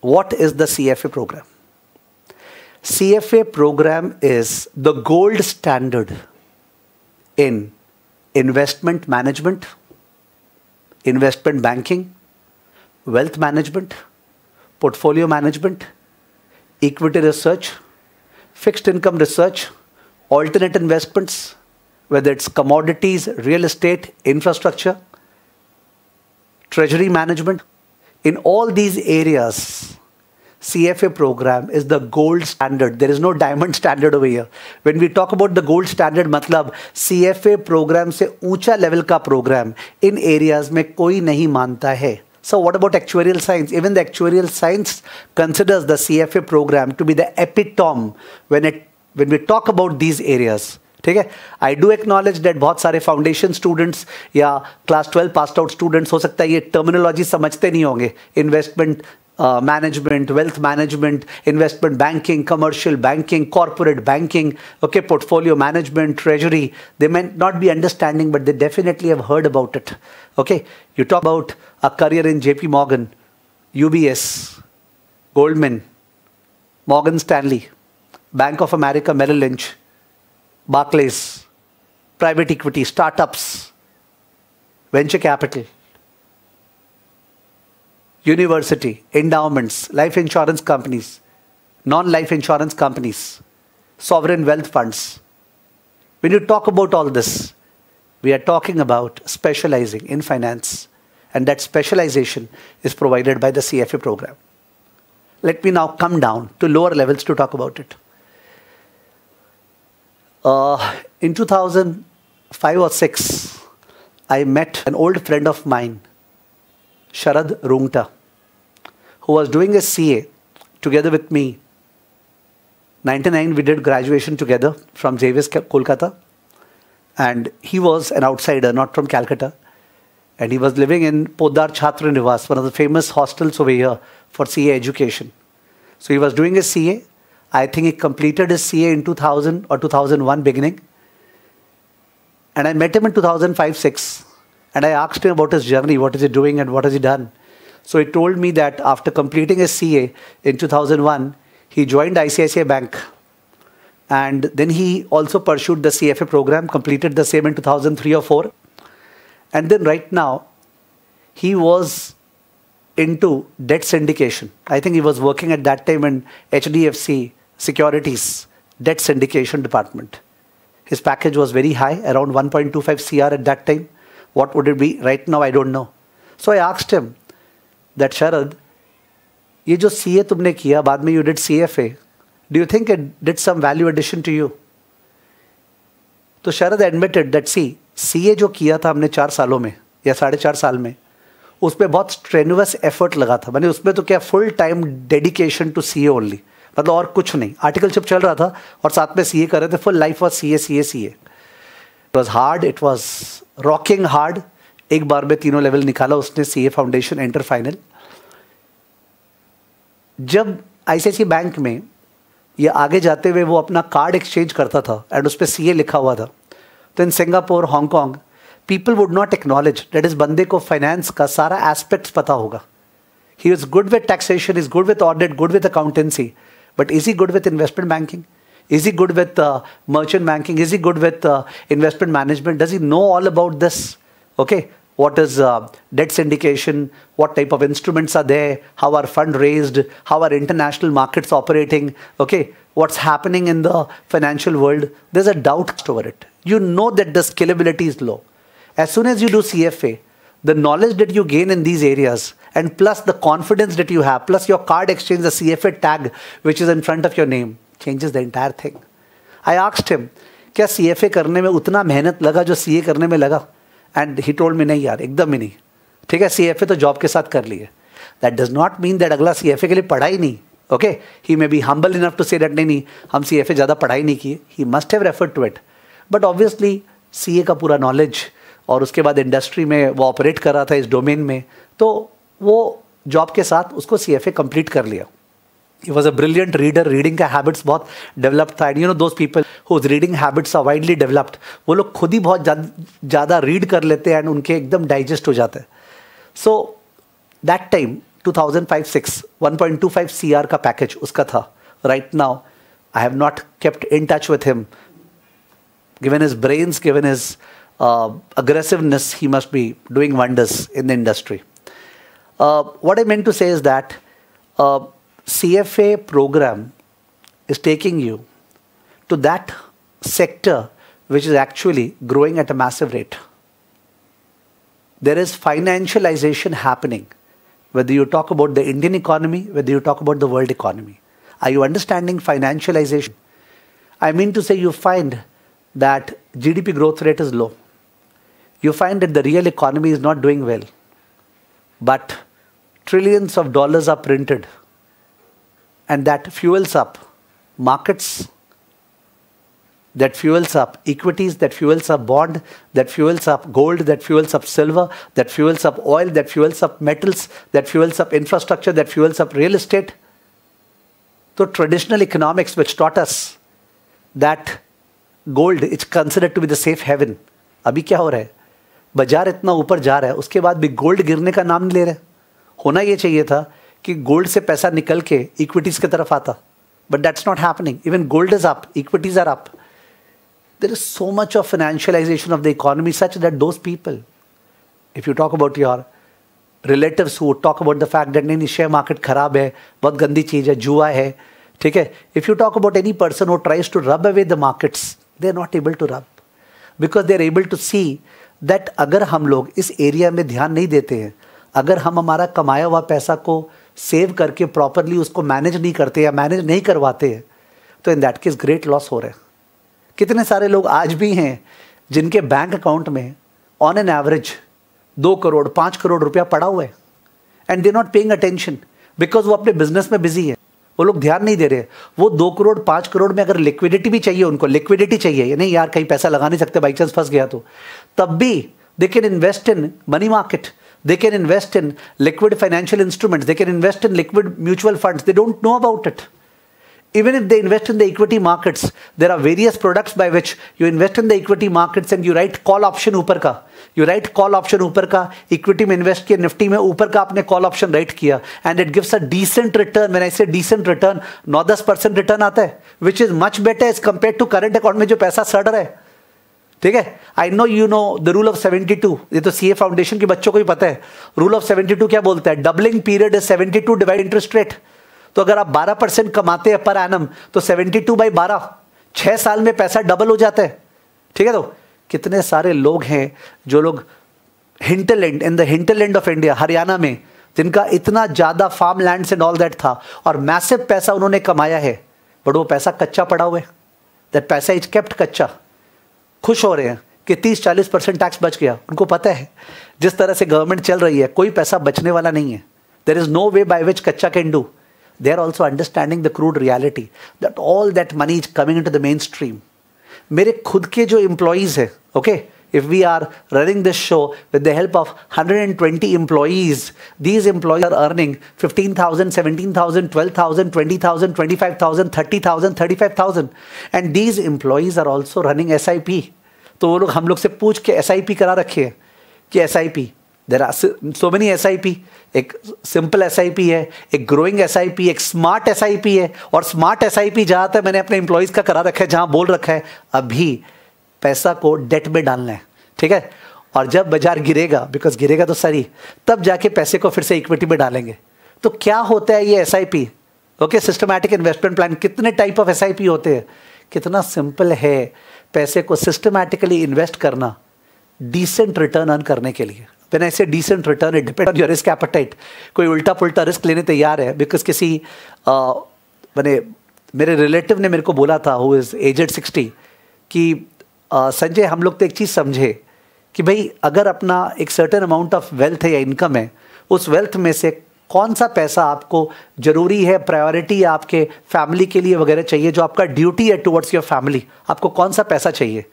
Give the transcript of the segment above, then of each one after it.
What is the CFA program? CFA program is the gold standard in investment management, investment banking, wealth management, portfolio management, equity research, fixed income research, alternate investments, whether it's commodities, real estate, infrastructure, treasury management, in all these areas, CFA program is the gold standard. There is no diamond standard over here. When we talk about the gold standard, मतलब CFA program से ऊंचा level का program In areas में कोई नहीं मानता है. So what about actuarial science? Even the actuarial science considers the CFA program to be the epitome when it when we talk about these areas. ठीक है आई डू एक्नॉलेज डेट बहुत सारे foundation students या class twelve pass out students हो सकता है ये terminology समझते नहीं होंगे investment management wealth management investment banking commercial banking corporate banking okay portfolio management treasury they may not be understanding but they definitely have heard about it okay you talk about a career in J P Morgan U B S Goldman Morgan Stanley Bank of America Merrill Lynch Barclays, private equity, startups, venture capital, university, endowments, life insurance companies, non life insurance companies, sovereign wealth funds. When you talk about all this, we are talking about specializing in finance, and that specialization is provided by the CFA program. Let me now come down to lower levels to talk about it. Uh, in 2005 or 6, I met an old friend of mine, Sharad Rungta, who was doing a CA together with me. 99, we did graduation together from Javis, Kolkata. And he was an outsider, not from Calcutta. And he was living in Podar Chhatra Nivas, one of the famous hostels over here for CA education. So he was doing a CA I think he completed his CA in 2000 or 2001 beginning. And I met him in 2005 6. And I asked him about his journey, what is he doing and what has he done. So he told me that after completing his CA in 2001, he joined ICICI Bank. And then he also pursued the CFA program, completed the same in 2003 or 4. And then right now, he was into debt syndication. I think he was working at that time in HDFC securities, debt syndication department. His package was very high, around 1.25 CR at that time. What would it be right now? I don't know. So I asked him that Sharad, ye jo ca tumne kiya baad mein you did cfa do you think it did some value addition to you addition to you तो Sharad admitted that सी सी ए जो किया था हमने चार सालों में या साढ़े चार साल में उस पर बहुत स्ट्रेनुअस एफर्ट लगा था मैंने उसमें तो क्या full time dedication to C A only मतलब और कुछ नहीं आर्टिकलशिप चल रहा था और साथ में सी ए कर रहे थे full life was C A C A C A it was हार्ड इट वॉज रॉकिंग हार्ड एक बार में तीनों लेवल निकाला उसने C A foundation inter final जब आईसीआईसी बैंक में ये आगे जाते हुए वो अपना कार्ड एक्सचेंज करता था एंड उस पर सी ए लिखा हुआ था तो in Singapore Hong Kong people would not acknowledge that इस बंदे को फाइनेंस का सारा एस्पेक्ट पता होगा he is good with taxation is good with audit good with accountancy But is he good with investment banking? Is he good with uh, merchant banking? Is he good with uh, investment management? Does he know all about this? Okay, what is uh, debt syndication? What type of instruments are there? How are fund raised? How are international markets operating? Okay, what's happening in the financial world? There's a doubt over it. You know that the scalability is low. As soon as you do CFA, the knowledge that you gain in these areas and plus the confidence that you have plus your card exchange the cfa tag which is in front of your name changes the entire thing i asked him kya cfa karne mein utna mehnat laga jo ca karne mein laga and he told me nahi yaar ekdam hi nahi theek hai cfa to job ke sath kar liye that does not mean that agla cfa ke liye padhai nahi okay he may be humble enough to say that nahi nahi hum cfa zyada padhai nahi kiye he must have referred to it but obviously ca ka pura knowledge और उसके बाद industry में वो operate कर रहा था इस domain में तो वो जॉब के साथ उसको सी एफ ए कंप्लीट कर लिया he was a brilliant reader reading का हैबिट्स बहुत डेवलप्ड था and you know those people whose reading habits are widely developed वो लोग खुद ही बहुत ज़्यादा रीड कर लेते हैं एंड उनके एकदम डाइजेस्ट हो जाते हैं सो दैट टाइम 2005-6 1.25 आर का पैकेज उसका था right now I have not kept in touch with him given is brains given is uh, aggressiveness, he must be doing wonders in the industry. Uh, what I meant to say is that uh, CFA program is taking you to that sector which is actually growing at a massive rate. There is financialization happening, whether you talk about the Indian economy, whether you talk about the world economy. Are you understanding financialization? I mean to say you find that GDP growth rate is low you find that the real economy is not doing well. But trillions of dollars are printed, and that fuels up markets, that fuels up equities, that fuels up bond, that fuels up gold, that fuels up silver, that fuels up oil, that fuels up metals, that fuels up infrastructure, that fuels up real estate. So, traditional economics, which taught us that gold is considered to be the safe haven, abhi kya ho raha hai? बाजार इतना ऊपर जा रहा है उसके बाद भी gold गिरने का नाम नहीं ले रहे होना ये चाहिए था कि गोल्ड से पैसा निकल के इक्विटीज़ की तरफ आता but that's not happening even gold is up equities are up there is so much of financialisation of the economy such that those people if you talk about your relative talk about the fact that नहीं share market खराब है बहुत गंदी चीज़ है जुआ है ठीक है if you talk about any person who tries to run away the markets they are not able to run because they are able to see that अगर हम लोग इस एरिया में ध्यान नहीं देते हैं अगर हम हमारा कमाया हुआ पैसा को सेव करके प्रॉपरली उसको मैनेज नहीं करते या मैनेज नहीं करवाते हैं तो in that case great loss हो रहे हैं कितने सारे लोग आज भी हैं जिनके बैंक अकाउंट में ऑन एन एवरेज दो करोड़ पाँच करोड़ रुपया पड़ा हुआ है and they not paying attention because वो अपने बिजनेस में बिजी है वो लोग ध्यान नहीं दे रहे वो दो करोड़ पाँच करोड़ में अगर लिक्विडिटी भी चाहिए उनको लिक्विडिटी चाहिए नहीं यार कहीं पैसा लगा नहीं सकते बाई चांस फंस गया तो तब भी they can invest in money market they can invest in liquid financial instruments they can invest in liquid mutual funds they don't know about it even if they invest in the equity markets there are various products by which you invest in the equity markets and you write call option ऊपर का you write call option ऊपर का equity में invest किया Nifty में ऊपर का आपने कॉल ऑप्शन राइट किया and it gives a decent return मैंने ऐसे डिसेंट रिटर्न नौ दस परसेंट रिटर्न आता है which is much better as compare to current account में जो पैसा सड़ रहा है ठीक है I know you know the rule of seventy two ये तो सी ए फाउंडेशन के बच्चों को भी पता है रूल ऑफ सेवेंटी टू क्या बोलता है doubling period is to divide interest rate तो अगर आप बारह परसेंट कमाते हैं पर एनम तो सेवेंटी टू बाई बारह छह साल में पैसा डबल हो जाता है ठीक है तो कितने सारे लोग हैं जो लोग hinterland in the hinterland of India Haryana में जिनका इतना ज़्यादा farm land and all that था और मैसिव पैसा उन्होंने कमाया है बट वो पैसा कच्चा पड़ा हुआ है दैट पैसा इज केप्ट कच्चा खुश हो रहे हैं कि 30-40 परसेंट टैक्स बच गया उनको पता है जिस तरह से गवर्नमेंट चल रही है कोई पैसा बचने वाला नहीं है there is no way by which कच्चा can do they are also understanding the crude reality that all that money is coming to the mainstream मेरे खुद के जो एम्प्लॉयज़ हैं okay okay? if we are running this show with the help of 120 employees, these employees are earning 15,000, 17,000, 12,000, 20,000, 25,000, 30,000, 35,000. And these employees are also running SIP. तो वो लोग हम लोग से पूछ के एस करा रखे हैं कि S I P there are so many S एक सिंपल एस है एक ग्रोइंग एस एक स्मार्ट एस है और स्मार्ट एस आई पी ज़्यादातर मैंने अपने एम्प्लॉयज़ का करा रखा है जहाँ बोल रखा है अभी पैसा को डेट में डालना है ठीक है और जब बाजार गिरेगा बिकॉज गिरेगा तो सारी तब जाके पैसे को फिर से इक्विटी में डालेंगे तो क्या होता है ये S okay systematic investment plan कितने टाइप ऑफ एस होते हैं कितना सिंपल है पैसे को सिस्टमैटिकली इन्वेस्ट करना डिसेंट रिटर्न अर्न करने के लिए देन ऐसे decent return it depend on your risk appetite कोई उल्टा पुल्टा रिस्क लेने तैयार है बिकॉज किसी मैंने मेरे रिलेटिव ने मेरे को बोला था हु इज़ एजेड सिक्सटी कि संजय हम लोग तो एक चीज़ समझे कि भाई अगर अपना एक सर्टेन अमाउंट ऑफ वेल्थ है या इनकम है उस वेल्थ में से कौन सा पैसा आपको ज़रूरी है प्रायोरिटी आपके फैमिली के लिए वगैरह चाहिए जो आपका ड्यूटी है टुवर्ड्स योर फैमिली आपको कौन सा पैसा चाहिए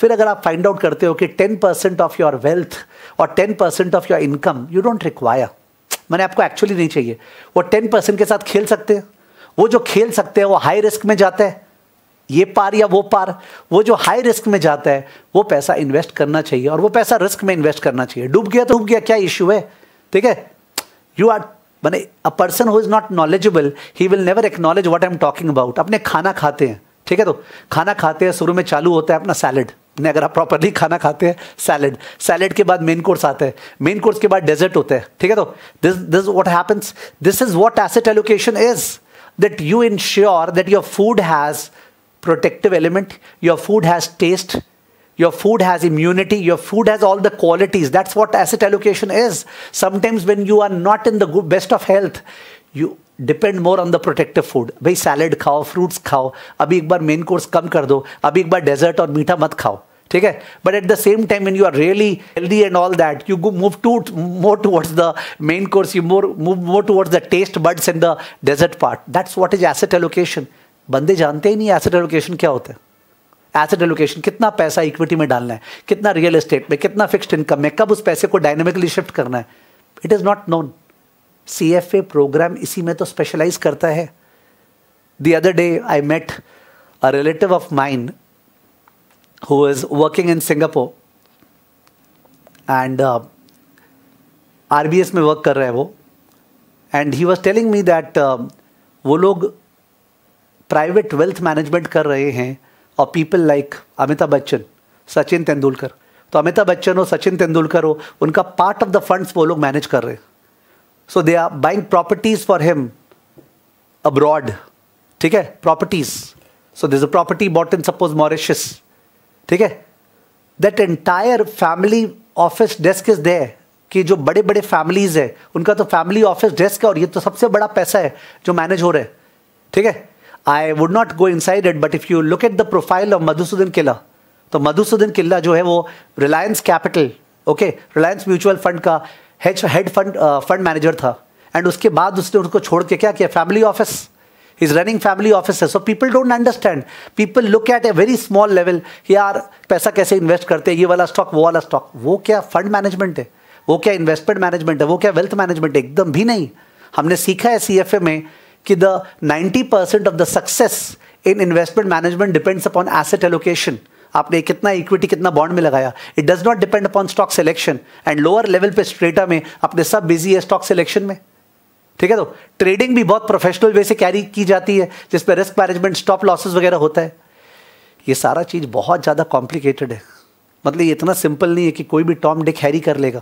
फिर अगर आप फाइंड आउट करते हो कि ten percent of your wealth और ten percent of your income you don't require मैंने आपको एक्चुअली नहीं चाहिए वो टेन परसेंट के साथ खेल सकते हैं वो जो खेल सकते हैं वो हाई रिस्क में जाता है ये पार या वो पार वो जो हाई रिस्क में जाता है वो पैसा इन्वेस्ट करना चाहिए और वो पैसा रिस्क में इन्वेस्ट करना चाहिए डूब गया तो डूब गया क्या इश्यू है ठीक है यू आर मैंने a person who is not knowledgeable he will never acknowledge what I am talking about अपने खाना खाते हैं ठीक है तो खाना खाते हैं शुरू में चालू होता है अपना सैलड ने अगर आप प्रॉपरली खाना खाते हैं सैलड सैलड के बाद मेन कोर्स आता है मेन कोर्स के बाद डेजर्ट होता है ठीक है तो this this what happens this is what asset allocation is that you ensure that your food has protective element. Your food has taste. Your food has immunity. Your food has all the qualities. That's what asset allocation is. Sometimes when you are not in the best of health, you depend more on the protective food. Bhai salad khao, fruits khao. Abhi ek bar main course kam kar do. Abhi ek bar dessert aur meetha mat khao. Okay? But at the same time, when you are really healthy and all that, you move to, more towards the main course, you move more towards the taste buds and the desert part. That's what is asset allocation. बंदे जानते ही नहीं asset allocation क्या होता है asset allocation कितना पैसा equity में डालना है कितना रियल एस्टेट में कितना फिक्स्ड इनकम में कब उस पैसे को डायनेमिकली शिफ्ट करना है it is not known C F A programme इसी में तो स्पेशलाइज करता है the other day I met a relative of mine who is working in Singapore and R B S में वर्क कर रहे हैं वो and he was telling me that वो लोग प्राइवेट वेल्थ मैनेजमेंट कर रहे हैं और पीपल लाइक अमिताभ बच्चन सचिन तेंदुलकर तो अमिताभ बच्चन हो सचिन तेंदुलकर हो उनका पार्ट ऑफ द फंड्स वो लोग मैनेज कर रहे हैं so they are buying properties for him abroad ठीक है properties so this a property bought in suppose Mauritius ठीक है that entire family office desk is there कि जो बड़े बड़े फैमिलीज है उनका तो फैमिली ऑफिस डेस्क है और ये तो सबसे बड़ा पैसा है जो मैनेज हो रहा है ठीक है I would not go inside it but if you look at the profile of Madhusudan Kela तो मधुसूदन किला जो है वो Reliance Capital okay Reliance mutual fund का head head fund fund manager था एंड उसके बाद उसने उसको छोड़ के क्या किया family office is running family office है so people don't understand people look at a very small level यार पैसा कैसे इन्वेस्ट करते हैं ये वाला स्टॉक वो वाला स्टॉक वो क्या फंड मैनेजमेंट है वो क्या इन्वेस्टमेंट मैनेजमेंट है वो क्या वेल्थ मैनेजमेंट है एकदम भी नहीं हमने सीखा है सी में कि the 90% of the success in investment management depends upon asset allocation आपने कितना इक्विटी कितना बॉन्ड में लगाया it does not depend upon stock selection and lower level पे स्ट्रेटा में अपने सब बिजी है स्टॉक सिलेक्शन में ठीक है तो ट्रेडिंग भी बहुत प्रोफेशनल वे से कैरी की जाती है जिसमें रिस्क मैनेजमेंट स्टॉप लॉसेस वगैरह होता है ये सारा चीज़ बहुत ज़्यादा कॉम्प्लिकेटेड है मतलब ये इतना सिंपल नहीं है कि कोई भी टॉम डिक हैरी कर लेगा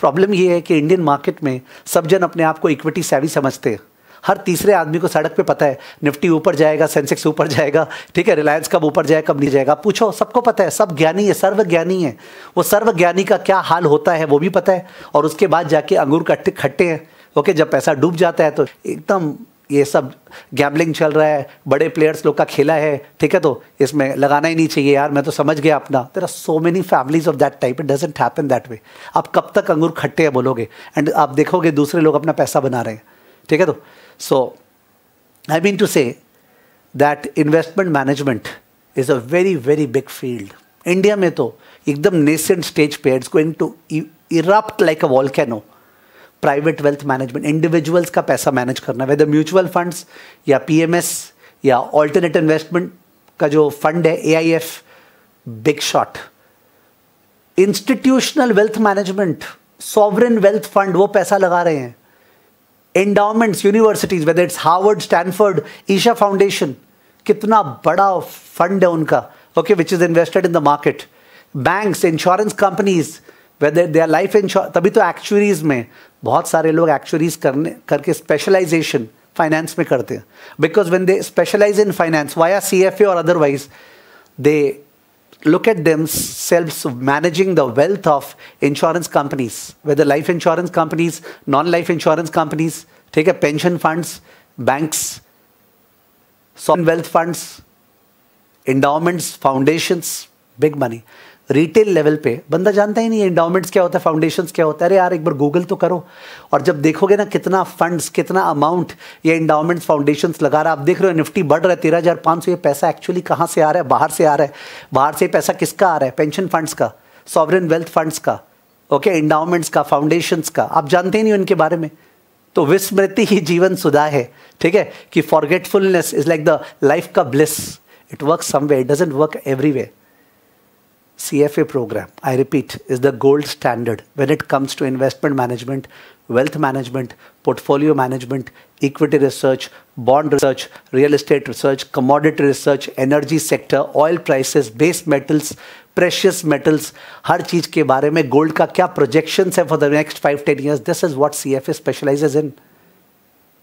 प्रॉब्लम ये है कि इंडियन मार्केट में सब जन अपने आप को इक्विटी सैवी समझते हैं हर तीसरे आदमी को सड़क पे पता है निफ्टी ऊपर जाएगा सेंसेक्स ऊपर जाएगा ठीक है रिलायंस कब ऊपर जाए कब नहीं जाएगा पूछो सबको पता है सब ज्ञानी है सर्वज्ञानी है वो सर्वज्ञानी का क्या हाल होता है वो भी पता है और उसके बाद जाके अंगूर कट्टे खट्टे हैं ओके जब पैसा डूब जाता है तो एकदम ये सब गैम्बलिंग चल रहा है बड़े प्लेयर्स लोग का खेला है ठीक है तो इसमें लगाना ही नहीं चाहिए यार मैं तो समझ गया अपना there are so many families of that type it doesn't happen that way आप कब तक अंगूर खट्टे हैं बोलोगे एंड आप देखोगे दूसरे लोग अपना पैसा बना रहे हैं ठीक है तो So, I mean to say that investment management is a very, very big field. India में तो एकदम नेसेंट स्टेज पे it's going to erupt like a volcano private wealth management individuals का पैसा मैनेज करना वेदर म्यूचुअल फंड्स या PMS या alternate investment का जो फंड है AIF big shot institutional wealth management sovereign wealth fund वो पैसा लगा रहे हैं endowments universities whether it's Harvard Stanford Isha Foundation कितना बड़ा फंड है उनका okay which is invested in the market banks insurance companies whether they are life insure तभी तो एक्चुअरीज में बहुत सारे लोग एक्चुअरीज करने करके स्पेशलाइजेशन फाइनेंस में करते हैं because when they specialise in finance are C F A और otherwise they look at themselves managing the wealth of insurance companies, whether life insurance companies, non life insurance companies, take a pension funds, banks, sovereign wealth funds, endowments, foundations, big money. Retail level पे बंदा जानता ही नहीं endowments क्या होता है foundation क्या होता है अरे यार एक बार गूगल तो करो और जब देखोगे ना कितना फंड्स कितना अमाउंट ये इंडाउमेंट्स फाउंडेशन लगा रहा है आप देख रहे हो निफ्टी बढ़ रहा है तेरह हज़ार पाँच सौ ये पैसा एक्चुअली कहाँ से आ रहा है बाहर से आ रहा है बाहर से पैसा किसका आ रहा है पेंशन फंड्स का सॉवरन वेल्थ फंड्स का ओके इंडाउमेंट्स का फाउंडेशंस का आप जानते ही नहीं उनके बारे में तो विस्मृति ही जीवन सुधा है ठीक है कि forgetfulness is like the life का bliss it work someway it doesn't work everywhere CFA program, I repeat, is the gold standard when it comes to investment management, wealth management, portfolio management, equity research, bond research, real estate research, commodity research, energy sector, oil prices, base metals, precious metals, har चीज के gold, में gold का projections है for the next 5-10 years. This is what CFA specializes in.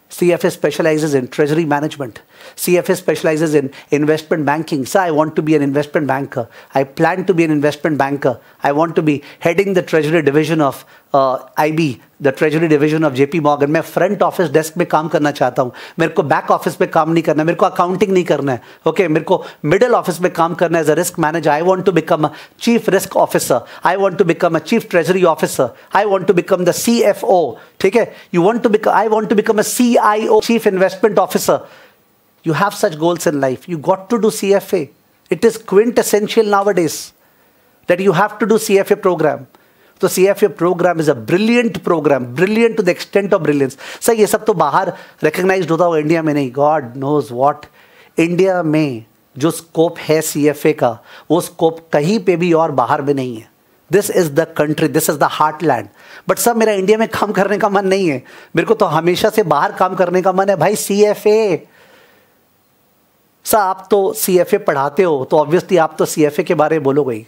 CFA specializes in treasury management. CFA specializes in investment banking. So I want to be an investment banker. I plan to be an investment banker. I want to be heading the treasury division of IB the treasury division of JP Morgan मैं front office desk में काम करना चाहता हूँ मेरे को back office में काम नहीं करना है मेरे को अकाउंटिंग नहीं करना है ओके okay, मेरे को मिडिल ऑफिस में काम करना है as a risk manager I want to become a chief risk officer I want to become a chief treasury officer I want to become the C F O ठीक है you want to become I want to become a C I O chief investment officer you have such goals in life you got to do C F A it is quite essential nowadays have to do C F A program तो C F A program is a brilliant program brilliant to the extent of brilliance sir ये सब तो बाहर recognise होता हुआ India में नहीं God knows what India में जो स्कोप है सी एफ ए का वो स्कोप कहीं पे भी और बाहर में नहीं है this is the country this is the heartland but sir मेरा इंडिया में काम करने का मन नहीं है मेरे को तो हमेशा से बाहर काम करने का मन है भाई सी एफ ए सर आप तो सी एफ ए पढ़ाते हो तो ऑब्वियसली आप तो सी एफ ए के बारे में बोलोगे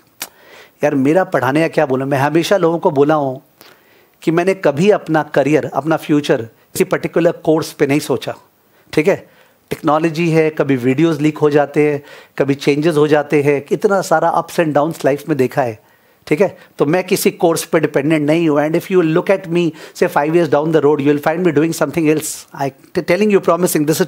यार मेरा पढ़ाने का क्या बोला मैं हमेशा लोगों को बोला हूँ कि मैंने कभी अपना करियर अपना फ्यूचर किसी पर्टिकुलर कोर्स पे नहीं सोचा ठीक है टेक्नोलॉजी है कभी वीडियोस लीक हो जाते हैं कभी चेंजेस हो जाते हैं इतना सारा अप्स एंड डाउन्स लाइफ में देखा है ठीक है तो मैं किसी कोर्स पे डिपेंडेंट नहीं हूँ and if you look at me say five years down the road you will find me doing something else I telling you promising this is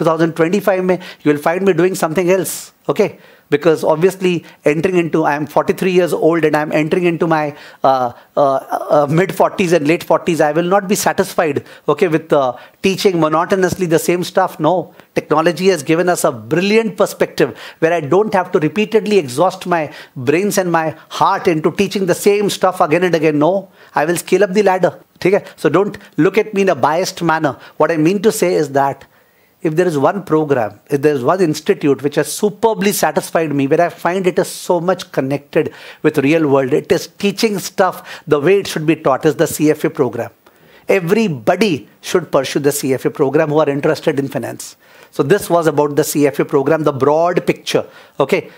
twenty five में you will find me doing something else Okay, because obviously entering into I'm 43 years old and I'm entering into my uh, uh, uh, uh mid 40s and late 40s. I will not be satisfied. Okay, with uh, teaching monotonously the same stuff. No, technology has given us a brilliant perspective where I don't have to repeatedly exhaust my brains and my heart into teaching the same stuff again and again. No, I will scale up the ladder. Okay, so don't look at me in a biased manner. What I mean to say is that if there is one program, if there is one institute which has superbly satisfied me, where I find it is so much connected with real world, it is teaching stuff the way it should be taught is the CFA program. Everybody should pursue the CFA program who are interested in finance. So this was about the CFA program, the broad picture. Okay.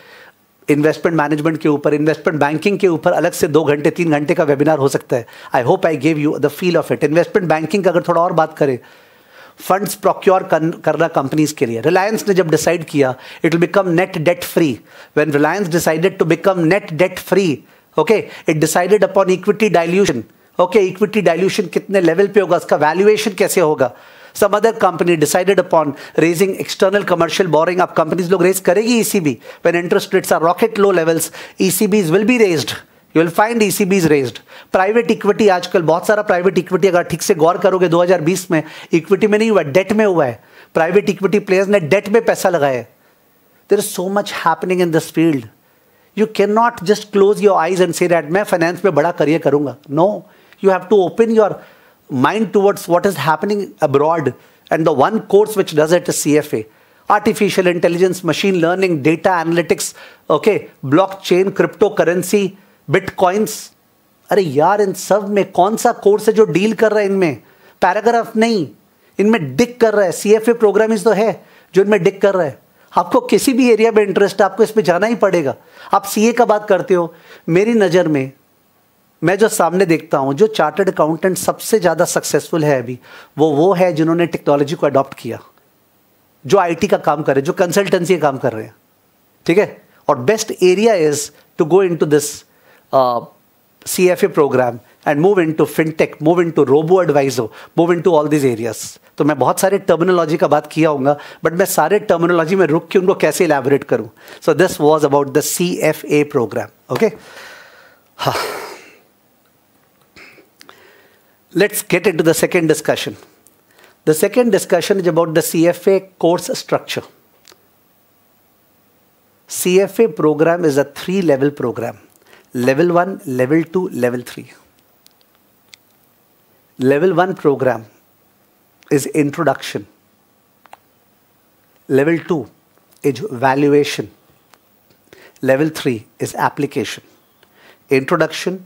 Investment management के ऊपर investment banking के ऊपर अलग से दो घंटे तीन घंटे का वेबिनार हो सकता है I hope I gave you the feel of it investment banking का अगर थोड़ा और बात करें फंड्स प्रोक्योर करना कंपनीज के लिए रिलायंस ने जब डिसाइड किया it will become net debt free when Reliance decided to become net debt free okay it decided upon equity dilution okay equity dilution कितने लेवल पे होगा उसका वैल्यूएशन कैसे होगा some other company decided upon raising external commercial borrowing अब companies लोग raise करेगी ECB when interest rates are rocket low levels ECBs will be raised you will find ई रेज प्राइवेट इक्विटी आजकल बहुत सारा प्राइवेट इक्विटी अगर ठीक से गौर करोगे 2020 में इक्विटी में नहीं हुआ डेट में हुआ है प्राइवेट इक्विटी प्लेयर्स ने डेट में पैसा लगाया there is so much happening in this field you can not just close your eyes and say that मैं फाइनेंस में बड़ा करियर करूंगा no you have to open your mind towards what is happening one course which one course which does it artificial intelligence machine learning data analytics okay blockchain cryptocurrency bitcoins अरे यार इन सब में कौन सा course है जो deal कर रहा है इनमें पैराग्राफ नहीं इनमें डिक कर रहा है सी एफ ए प्रोग्राम तो है जो इनमें डिक कर रहा है आपको किसी भी एरिया में इंटरेस्ट है आपको इस पर जाना ही पड़ेगा आप सी ए का बात करते हो मेरी नज़र में मैं जो सामने देखता हूँ जो चार्टर्ड अकाउंटेंट सबसे ज़्यादा सक्सेसफुल है अभी वो वो है जिन्होंने टेक्नोलॉजी को अडॉप्ट किया जो आईटी का काम कर रहे हैं जो कंसल्टेंसी का काम कर रहे हैं ठीक है और best area is to go into this uh, CFA program and move into fintech, move into robo advisor, move into all these areas. तो मैं बहुत सारे टर्मिनोलॉजी का बात किया होगा बट मैं सारे टर्मिनोलॉजी में रुक के उनको कैसे इलेबोरेट करूं so this was about the C F A program okay let's get into the second discussion the second discussion is about the C F A course structure C F A program is a three level program level one level two level three level one program is introduction level two is valuation level three is application introduction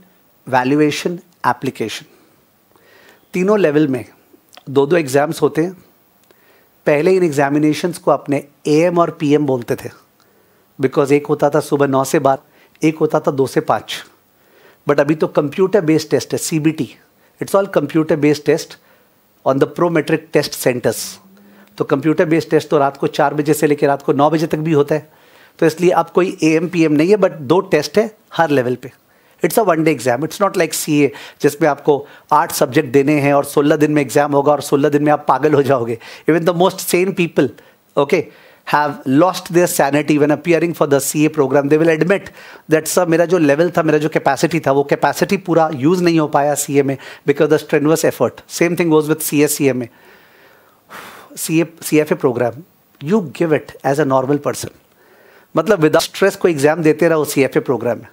valuation application तीनों level में दो दो exams होते हैं पहले इन examinations को अपने am और पीएम बोलते थे बिकॉज़ एक होता था सुबह नौ से बाद एक होता था दो से पाँच बट अभी तो कंप्यूटर बेस्ड टेस्ट है C B T it's all computer based test on the Prometric test centres तो कंप्यूटर बेस्ड टेस्ट तो रात को चार बजे से लेकर रात को नौ बजे तक भी होता है तो इसलिए अब कोई ए एम पी एम नहीं है बट दो टेस्ट है हर लेवल पे it's a one day exam it's not like C A जिसमें आपको आठ सब्जेक्ट देने हैं और सोलह दिन में एग्जाम होगा और सोलह दिन में आप पागल हो जाओगे even the most sane people okay have lost their sanity when appearing for the CA program. They will admit that sir मेरा जो level था मेरा जो capacity था वो capacity पूरा use नहीं हो पाया CA में because the strenuous effort. Same thing goes with CSCA में CA CFA program. You give it as a normal person. मतलब विदाउट स्ट्रेस को एग्जाम देते रहो सी एफ ए प्रोग्राम में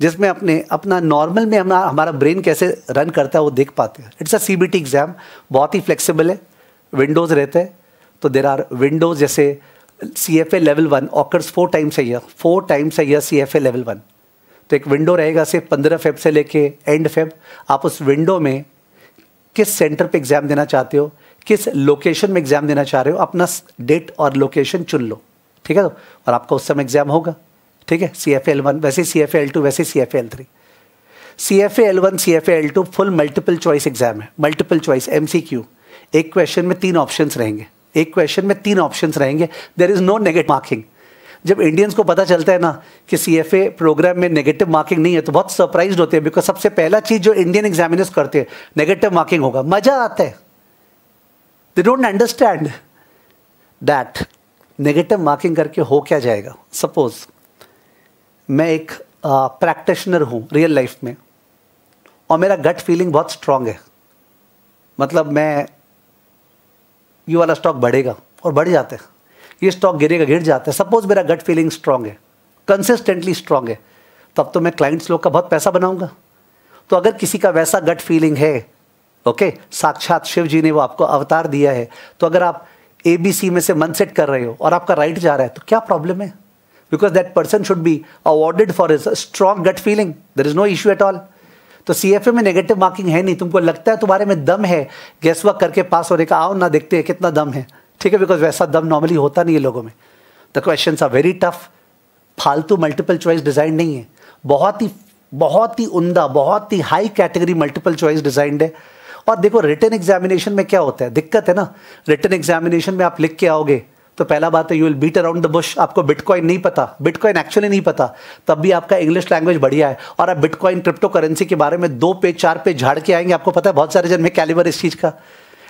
जिसमें अपने अपना नॉर्मल में हमारा हमारा ब्रेन कैसे रन करता है वो देख पाते हैं it's a C B T exam बहुत ही फ्लेक्सिबल है विंडोज़ रहते हैं तो देर आर विंडोज जैसे C F A level one occurs four times है फोर टाइम्स है C F A level one तो एक विंडो रहेगा सिर्फ पंद्रह फेब से लेके एंड फेब आप उस विंडो में किस सेंटर पे एग्ज़ाम देना चाहते हो किस लोकेशन में एग्ज़ाम देना चाह रहे हो अपना डेट और लोकेशन चुन लो ठीक है तो और आपका उस समय एग्ज़ाम होगा ठीक है सी एफ एल वन वैसे सी एफ एल टू वैसे C F L three C F L one C F L two full multiple choice exam है multiple choice M C Q एक क्वेश्चन में तीन option रहेंगे एक question में तीन ऑप्शन रहेंगे there is no negative marking जब इंडियंस को पता चलता है ना कि सी एफ ए प्रोग्राम में नेगेटिव मार्किंग नहीं है तो बहुत सरप्राइज होते हैं बिकॉज सबसे पहला चीज़ जो इंडियन एग्जामिनर्स करते हैं नेगेटिव मार्किंग होगा मज़ा आता है they don't understand that negative marking करके हो क्या जाएगा सपोज मैं एक प्रैक्टिशनर हूँ रियल लाइफ में और मेरा गट फीलिंग बहुत स्ट्रांग है मतलब मैं ये वाला स्टॉक बढ़ेगा और बढ़ जाते हैं ये स्टॉक गिरेगा गिर जाते हैं सपोज मेरा गट फीलिंग स्ट्रांग है कंसिस्टेंटली स्ट्रांग है तब तो मैं क्लाइंट्स लोग का बहुत पैसा बनाऊंगा तो अगर किसी का वैसा गट फीलिंग है ओके साक्षात शिव जी ने वो आपको अवतार दिया है तो अगर आप ए बी सी में से मन सेट कर रहे हो और आपका राइट जा रहा है तो क्या प्रॉब्लम है because that person should be awarded for is strong gut feeling there is no issue at all तो ए में नेगेटिव मार्किंग है नहीं तुमको लगता है तुम्हारे में दम है गैस वर्क करके पास होने का आओ ना देखते हैं कितना दम है ठीक है बिकॉज वैसा दम नॉर्मली होता नहीं है लोगों में the question are very tough फालतू मल्टीपल चॉइस डिजाइन नहीं है बहुत ही बहुत ही उमदा बहुत ही high category multiple choice designed है और देखो रिटर्न एग्जामिनेशन में क्या होता है दिक्कत है ना रिटर्न एग्जामिनेशन में आप लिख के आओगे तो पहला बात है you will beat around the bush आपको बिटकॉइन नहीं पता बिटकॉइन एक्चुअली नहीं पता तब भी आपका इंग्लिश लैंग्वेज बढ़िया है और आप बिटकॉइन क्रिप्टो करेंसी के बारे में दो पे चार पे झाड़ के आएंगे आपको पता है बहुत सारे जन में कैलिवर इस चीज़ का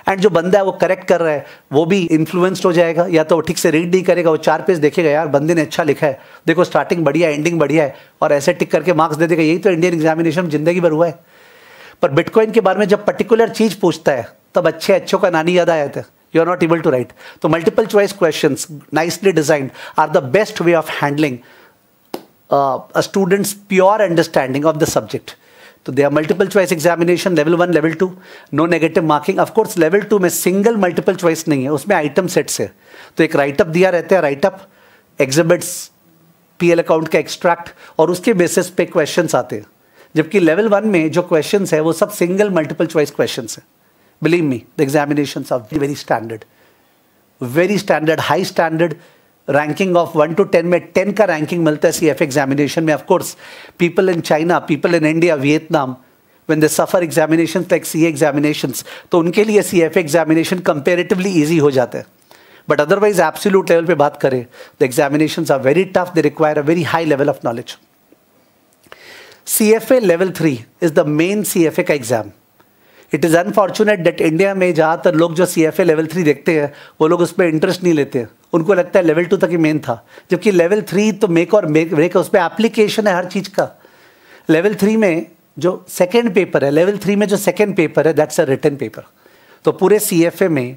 एंड जो बंदा है वो करेक्ट कर रहा है वो भी इन्फ्लुएंस्ड हो जाएगा या तो ठीक से रीड नहीं करेगा वो चार पेज देखेगा यार बंदे ने अच्छा लिखा है देखो स्टार्टिंग बढ़िया एंडिंग बढ़िया है और ऐसे टिक करके मार्क्स दे देगा यही तो इंडियन एग्जामिनेशन जिंदगी भर हुआ है पर बिटकॉइन के बारे में जब पर्टिकुलर चीज़ पूछता है तब अच्छे अच्छों का नानी याद आ जाता है you are not able to write. So multiple choice questions, nicely designed, are the best way of handling uh, a student's pure understanding of the subject. तो they are multiple choice examination level one level two no negative marking of course level two में single multiple choice नहीं है उसमें item sets है तो एक write up दिया रहता है write up exhibits P L account का एक्सट्रैक्ट और उसके बेसिस पे क्वेश्चंस आते हैं जबकि लेवल वन में जो क्वेश्चंस है वो सब सिंगल मल्टीपल चॉइस क्वेश्चंस हैं Believe me, the examinations are very, very standard. Very standard, high standard. Ranking of one to ten में टेन का रैंकिंग मिलता है सी एफ एग्जामिनेशन में of course people in China people in India Vietnam when they suffer examination like C examination तो उनके लिए C F examination comparatively easy हो जाता है बट अदरवाइज एब्सोल्यूट लेवल पे बात करें the examination are very tough they require a very high level of knowledge C F A level three is the main C F A का exam it is unfortunate that India में ज़्यादातर लोग जो C F A level three देखते हैं वो लोग उस पर इंटरेस्ट नहीं लेते हैं उनको लगता है लेवल टू तक ही मेन था जबकि लेवल थ्री तो मेक और मेक ब्रेक है उस पर एप्लीकेशन है हर चीज़ का लेवल थ्री में जो सेकेंड पेपर है लेवल थ्री में जो सेकेंड पेपर है दैट्स अ रिटर्न पेपर तो पूरे सी एफ ए में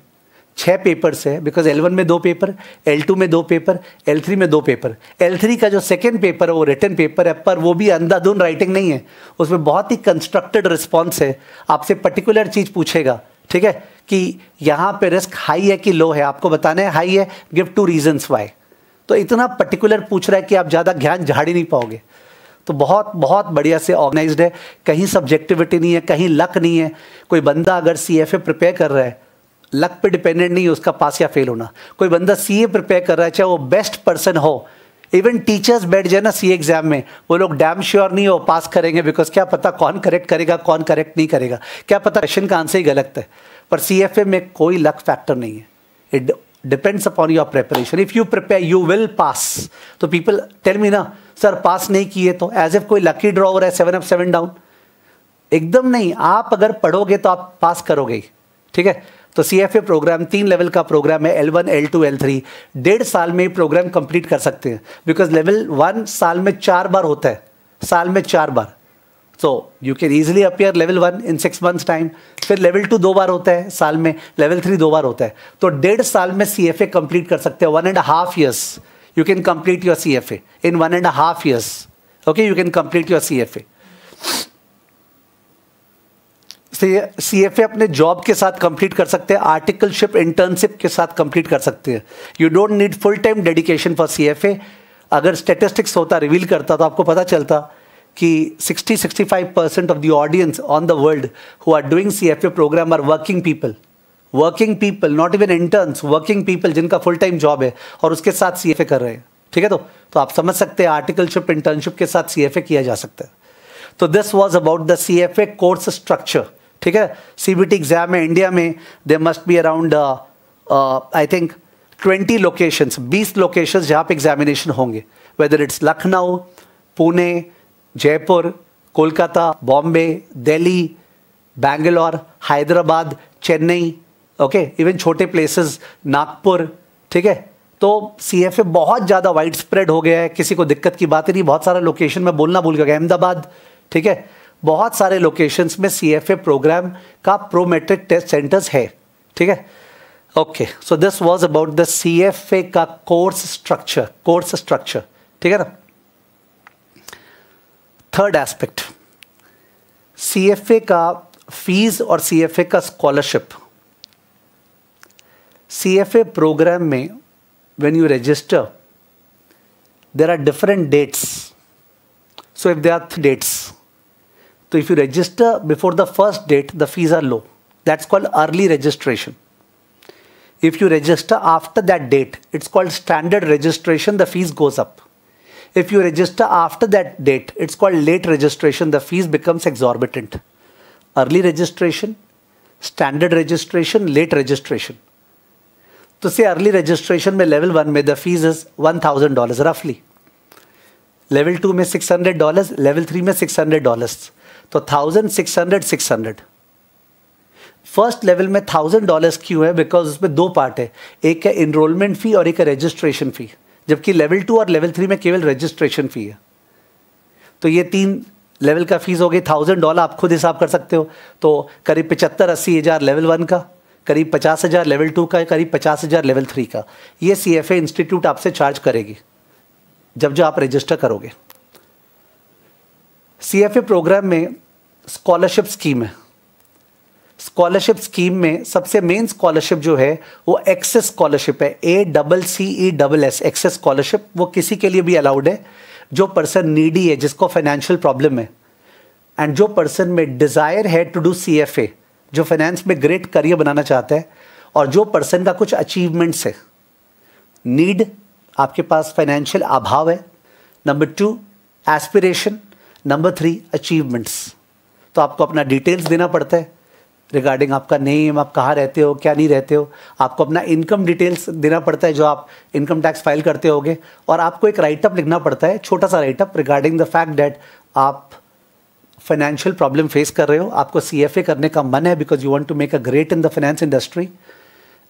छः पेपर्स है बिकॉज एल वन में दो पेपर एल टू में दो पेपर एल थ्री में दो पेपर एल थ्री का जो सेकेंड पेपर है वो रिटर्न पेपर है पर वो भी अंधाधुन राइटिंग नहीं है उसमें बहुत ही कंस्ट्रक्टेड रिस्पॉन्स है आपसे पर्टिकुलर चीज़ पूछेगा ठीक है कि यहाँ पे रिस्क हाई है कि लो है आपको बताना है हाई है गिव टू रीजन्स वाई तो इतना पर्टिकुलर पूछ रहा है कि आप ज़्यादा ज्ञान झाड़ ही नहीं पाओगे तो बहुत बहुत बढ़िया से ऑर्गेनाइज्ड है कहीं सब्जेक्टिविटी नहीं है कहीं लक नहीं है कोई बंदा अगर सी एफ ए प्रिपेयर कर रहा है लक पे डिपेंडेंट नहीं है उसका पास या फेल होना कोई बंदा सीए प्रिपेयर कर रहा है चाहे वो बेस्ट पर्सन हो इवन टीचर्स बैठ जाए ना सी एग्जाम में वो लोग डैम श्योर नहीं हो पास करेंगे बिकॉज क्या पता कौन करेक्ट करेगा कौन करेक्ट नहीं करेगा क्या पता क्वेश्चन का आंसर ही गलत है पर सी एफ ए में कोई लक फैक्टर नहीं है it depends upon your preparation if you prepare you will pass तो पीपल टेल मी ना सर पास नहीं किए तो एज इफ कोई लकी ड्रॉ है सेवन अप सेवन डाउन एकदम नहीं आप अगर पढ़ोगे तो आप पास करोगे ठीक है तो सी एफ ए प्रोग्राम तीन लेवल का प्रोग्राम है L one L two L three डेढ़ साल में प्रोग्राम कंप्लीट कर सकते हैं बिकॉज लेवल वन साल में चार बार होता है साल में चार बार so you can easily appear level one in six months time फिर लेवल टू दो बार होता है साल में लेवल थ्री दो बार होता है तो डेढ़ साल में सी एफ ए कंप्लीट कर सकते हैं one and half years you can complete your C F A in one and half years okay you can complete your C F A C F A अपने job के साथ complete कर सकते हैं articleship internship के साथ complete कर सकते हैं you don't need full time dedication for C F A अगर स्टेटिस्टिक्स होता रिवील करता तो आपको पता चलता कि 60-65 percent of the audience on the world who are doing C F A program are working people working people not even interns working people जिनका full time job है और उसके साथ सी एफ ए कर रहे हैं ठीक है तो तो आप समझ सकते हैं आर्टिकलशिप इंटर्नशिप के साथ सी एफ ए किया जा सकता है तो this was about the C F A course structure ठीक है सीबीटी एग्जाम में इंडिया में they must be around I think twenty locations बीस लोकेशंस जहाँ पे एग्जामिनेशन होंगे whether it's Lucknow Pune Jaipur Kolkata Bombay Delhi Bangalore Hyderabad Chennai okay even छोटे प्लेसेस नागपुर ठीक है तो सी एफ ए बहुत ज़्यादा वाइड स्प्रेड हो गया है किसी को दिक्कत की बात नहीं बहुत सारा लोकेशन में बोलना भूल गया अहमदाबाद ठीक है बहुत सारे लोकेशंस में सी एफ ए प्रोग्राम का प्रोमेट्रिक टेस्ट सेंटर्स है ठीक है okay so this was about the C F A का कोर्स स्ट्रक्चर कोर्स स्ट्रक्चर ठीक है ना third aspect C F A का फीस और सी एफ ए का scholarship C F A programme में when you register there are different dates so if they are three dates So if you register before the first date, the fees are low. That's called early registration. If you register after that date, it's called standard registration, the fees goes up. If you register after that date, it's called late registration, the fees becomes exorbitant. Early registration, standard registration, late registration. तो say early registration में level one, the fees is one thousand dollars roughly. Level two two में $600, level 3 may में six तो thousand six hundred six hundred first level में thousand dollars क्यों है because उसमें दो पार्ट है एक है इनरोलमेंट फ़ी और एक है रजिस्ट्रेशन फ़ी जबकि लेवल टू और लेवल थ्री में केवल रजिस्ट्रेशन फ़ी है तो ये तीन लेवल का फीस हो गई थाउजेंड डॉलर आप खुद हिसाब कर सकते हो तो करीब पचहत्तर अस्सी हज़ार लेवल वन का करीब पचास हज़ार लेवल टू का करीब पचास हज़ार लेवल थ्री का ये सी एफ ए इंस्टीट्यूट आपसे चार्ज करेगी जब जो आप रजिस्टर करोगे सी एफ ए प्रोग्राम में स्कॉलरशिप स्कीम है स्कॉलरशिप स्कीम में सबसे मेन स्कॉलरशिप जो है वो एक्सेस स्कॉलरशिप है A double C E double S access scholarship वो किसी के लिए भी अलाउड है जो पर्सन नीडी है जिसको फाइनेंशियल प्रॉब्लम है एंड जो पर्सन में डिज़ायर है to do C F A जो फाइनेंस में ग्रेट करियर बनाना चाहता है और जो पर्सन का कुछ अचीवमेंट्स है नीड आपके पास फाइनेंशियल अभाव है number two aspiration number three achievements तो आपको अपना डिटेल्स देना पड़ता है रिगार्डिंग आपका नेम आप कहाँ रहते हो क्या नहीं रहते हो आपको अपना इनकम डिटेल्स देना पड़ता है जो आप इनकम टैक्स फाइल करते होगे और आपको एक राइटअप लिखना पड़ता है छोटा सा write up regarding the fact that आप फाइनेंशियल प्रॉब्लम फेस कर रहे हो आपको सी करने का मन है because you want to make a great in the finance industry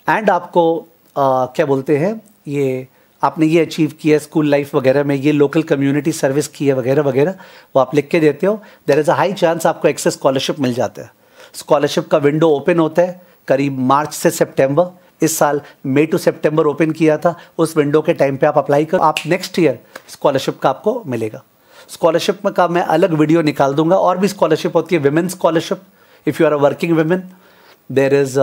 and आपको आ, क्या बोलते हैं ये आपने ये अचीव किया है स्कूल लाइफ वगैरह में ये लोकल कम्युनिटी सर्विस की है वगैरह वगैरह वो आप लिख के देते हो there is a high chance आपको एक्सेस स्कॉलरशिप मिल जाता है स्कॉलरशिप का विंडो ओपन होता है करीब मार्च से सितंबर इस साल मई टू सितंबर ओपन किया था उस विंडो के टाइम पे आप अप्लाई करो आप नेक्स्ट ईयर स्कॉलरशिप का आपको मिलेगा स्कॉलरशिप में का मैं अलग वीडियो निकाल दूंगा और भी स्कॉलरशिप होती है women scholarship if you are a working women there is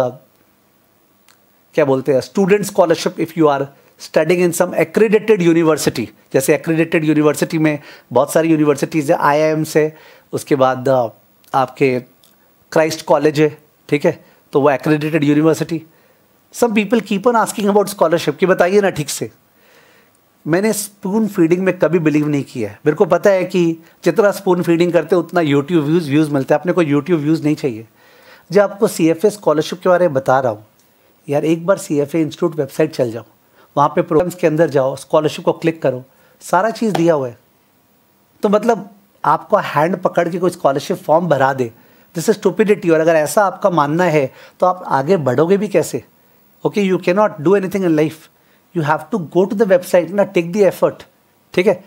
क्या बोलते हैं student scholarship if you are studying in some accredited university जैसे एक्रेडिटेड यूनिवर्सिटी में बहुत सारी यूनिवर्सिटीज़ है आई आई से उसके बाद uh, आपके क्राइस्ट कॉलेज है ठीक है तो वो accredited university some people keep on asking about scholarship कि बताइए ना ठीक से मैंने स्पून फीडिंग में कभी बिलीव नहीं किया है मेरे को पता है कि जितना स्पून फीडिंग करते उतना यूट्यूब व्यूज़ व्यूज़ मिलते हैं अपने को यूट्यूब व्यूज़ नहीं चाहिए जब आपको सी एफ स्कॉलरशिप के बारे में बता रहा हूँ यार एक बार C F A institute website चल जाओ वहाँ पे प्रोग्राम्स के अंदर जाओ स्कॉलरशिप को क्लिक करो सारा चीज़ दिया हुआ है तो मतलब आपको हैंड पकड़ के कोई स्कॉलरशिप फॉर्म भरा दे दिस इज स्टूपिडिटी और अगर ऐसा आपका मानना है तो आप आगे बढ़ोगे भी कैसे okay you can not do anything in life you have to go to the website ना टेक द एफर्ट ठीक है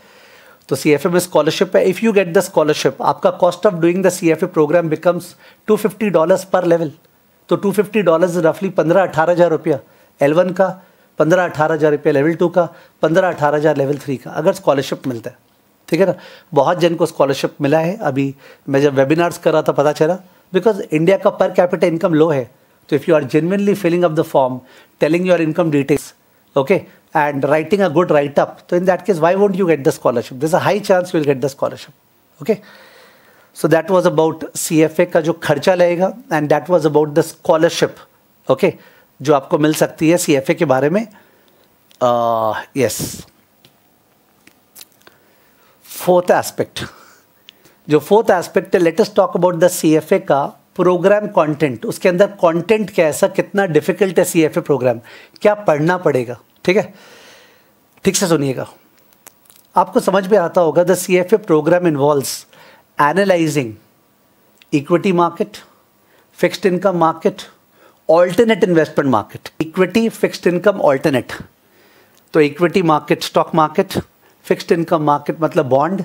तो सी एफ ए में स्कॉलरशिप है if you get the scholarship आपका cost of doing the C F A programme becomes two fifty dollars पर level तो two fifty dollars रफली पंद्रह अठारह हज़ार रुपया एल वन का पंद्रह अठारह हज़ार रुपया लेवल टू का पंद्रह अठारह हज़ार लेवल थ्री का अगर स्कॉलरशिप मिलता है ठीक है ना बहुत जन को स्कॉलरशिप मिला है अभी मैं जब वेबिनार्स कर रहा था पता चला बिकॉज इंडिया का पर कैपिटल इनकम लो है तो if you are genuinely filling up the form telling your income details okay and writing a good write up तो in that case why won't you get the scholarship this a high chance you will get the scholarship okay so that was about C F A का जो खर्चा लगेगा and that was about the scholarship okay okay? जो आपको मिल सकती है CFA के बारे में यस फोर्थ एस्पेक्ट जो फोर्थ एस्पेक्ट है latest talk about the C का प्रोग्राम कंटेंट उसके अंदर कंटेंट क्या ऐसा कितना डिफिकल्ट है सीएफए प्रोग्राम क्या पढ़ना पड़ेगा ठीक है ठीक से सुनिएगा आपको समझ में आता होगा the C programme involves analysing equity market fixed income market alternate investment market equity fixed income alternate तो equity market stock market fixed income market मतलब बॉन्ड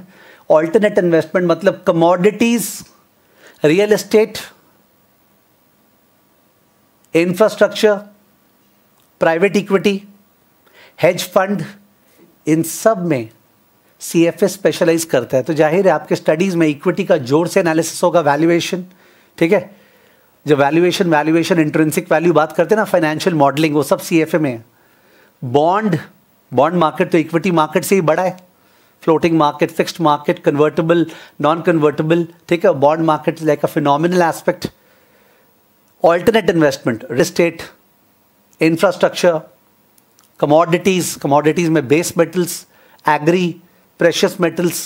ऑल्टरनेट इन्वेस्टमेंट मतलब commodities real estate infrastructure private equity hedge fund इन सब में C F specialise करता है तो जाहिर है आपके स्टडीज़ में इक्विटी का जोर से एनालिसिस होगा वैल्यूएशन ठीक है जब वैल्यूएशन वैल्यूएशन इंट्रेंसिक वैल्यू बात करते हैं ना फाइनेंशियल मॉडलिंग वो सब सी एफ ए में है बॉन्ड बॉन्ड मार्केट तो इक्विटी मार्केट से ही बड़ा है floating market fixed market convertible non convertible ठीक है bond market like a phenomenal aspect alternate investment real estate infrastructure commodities commodities में base metals agri precious metals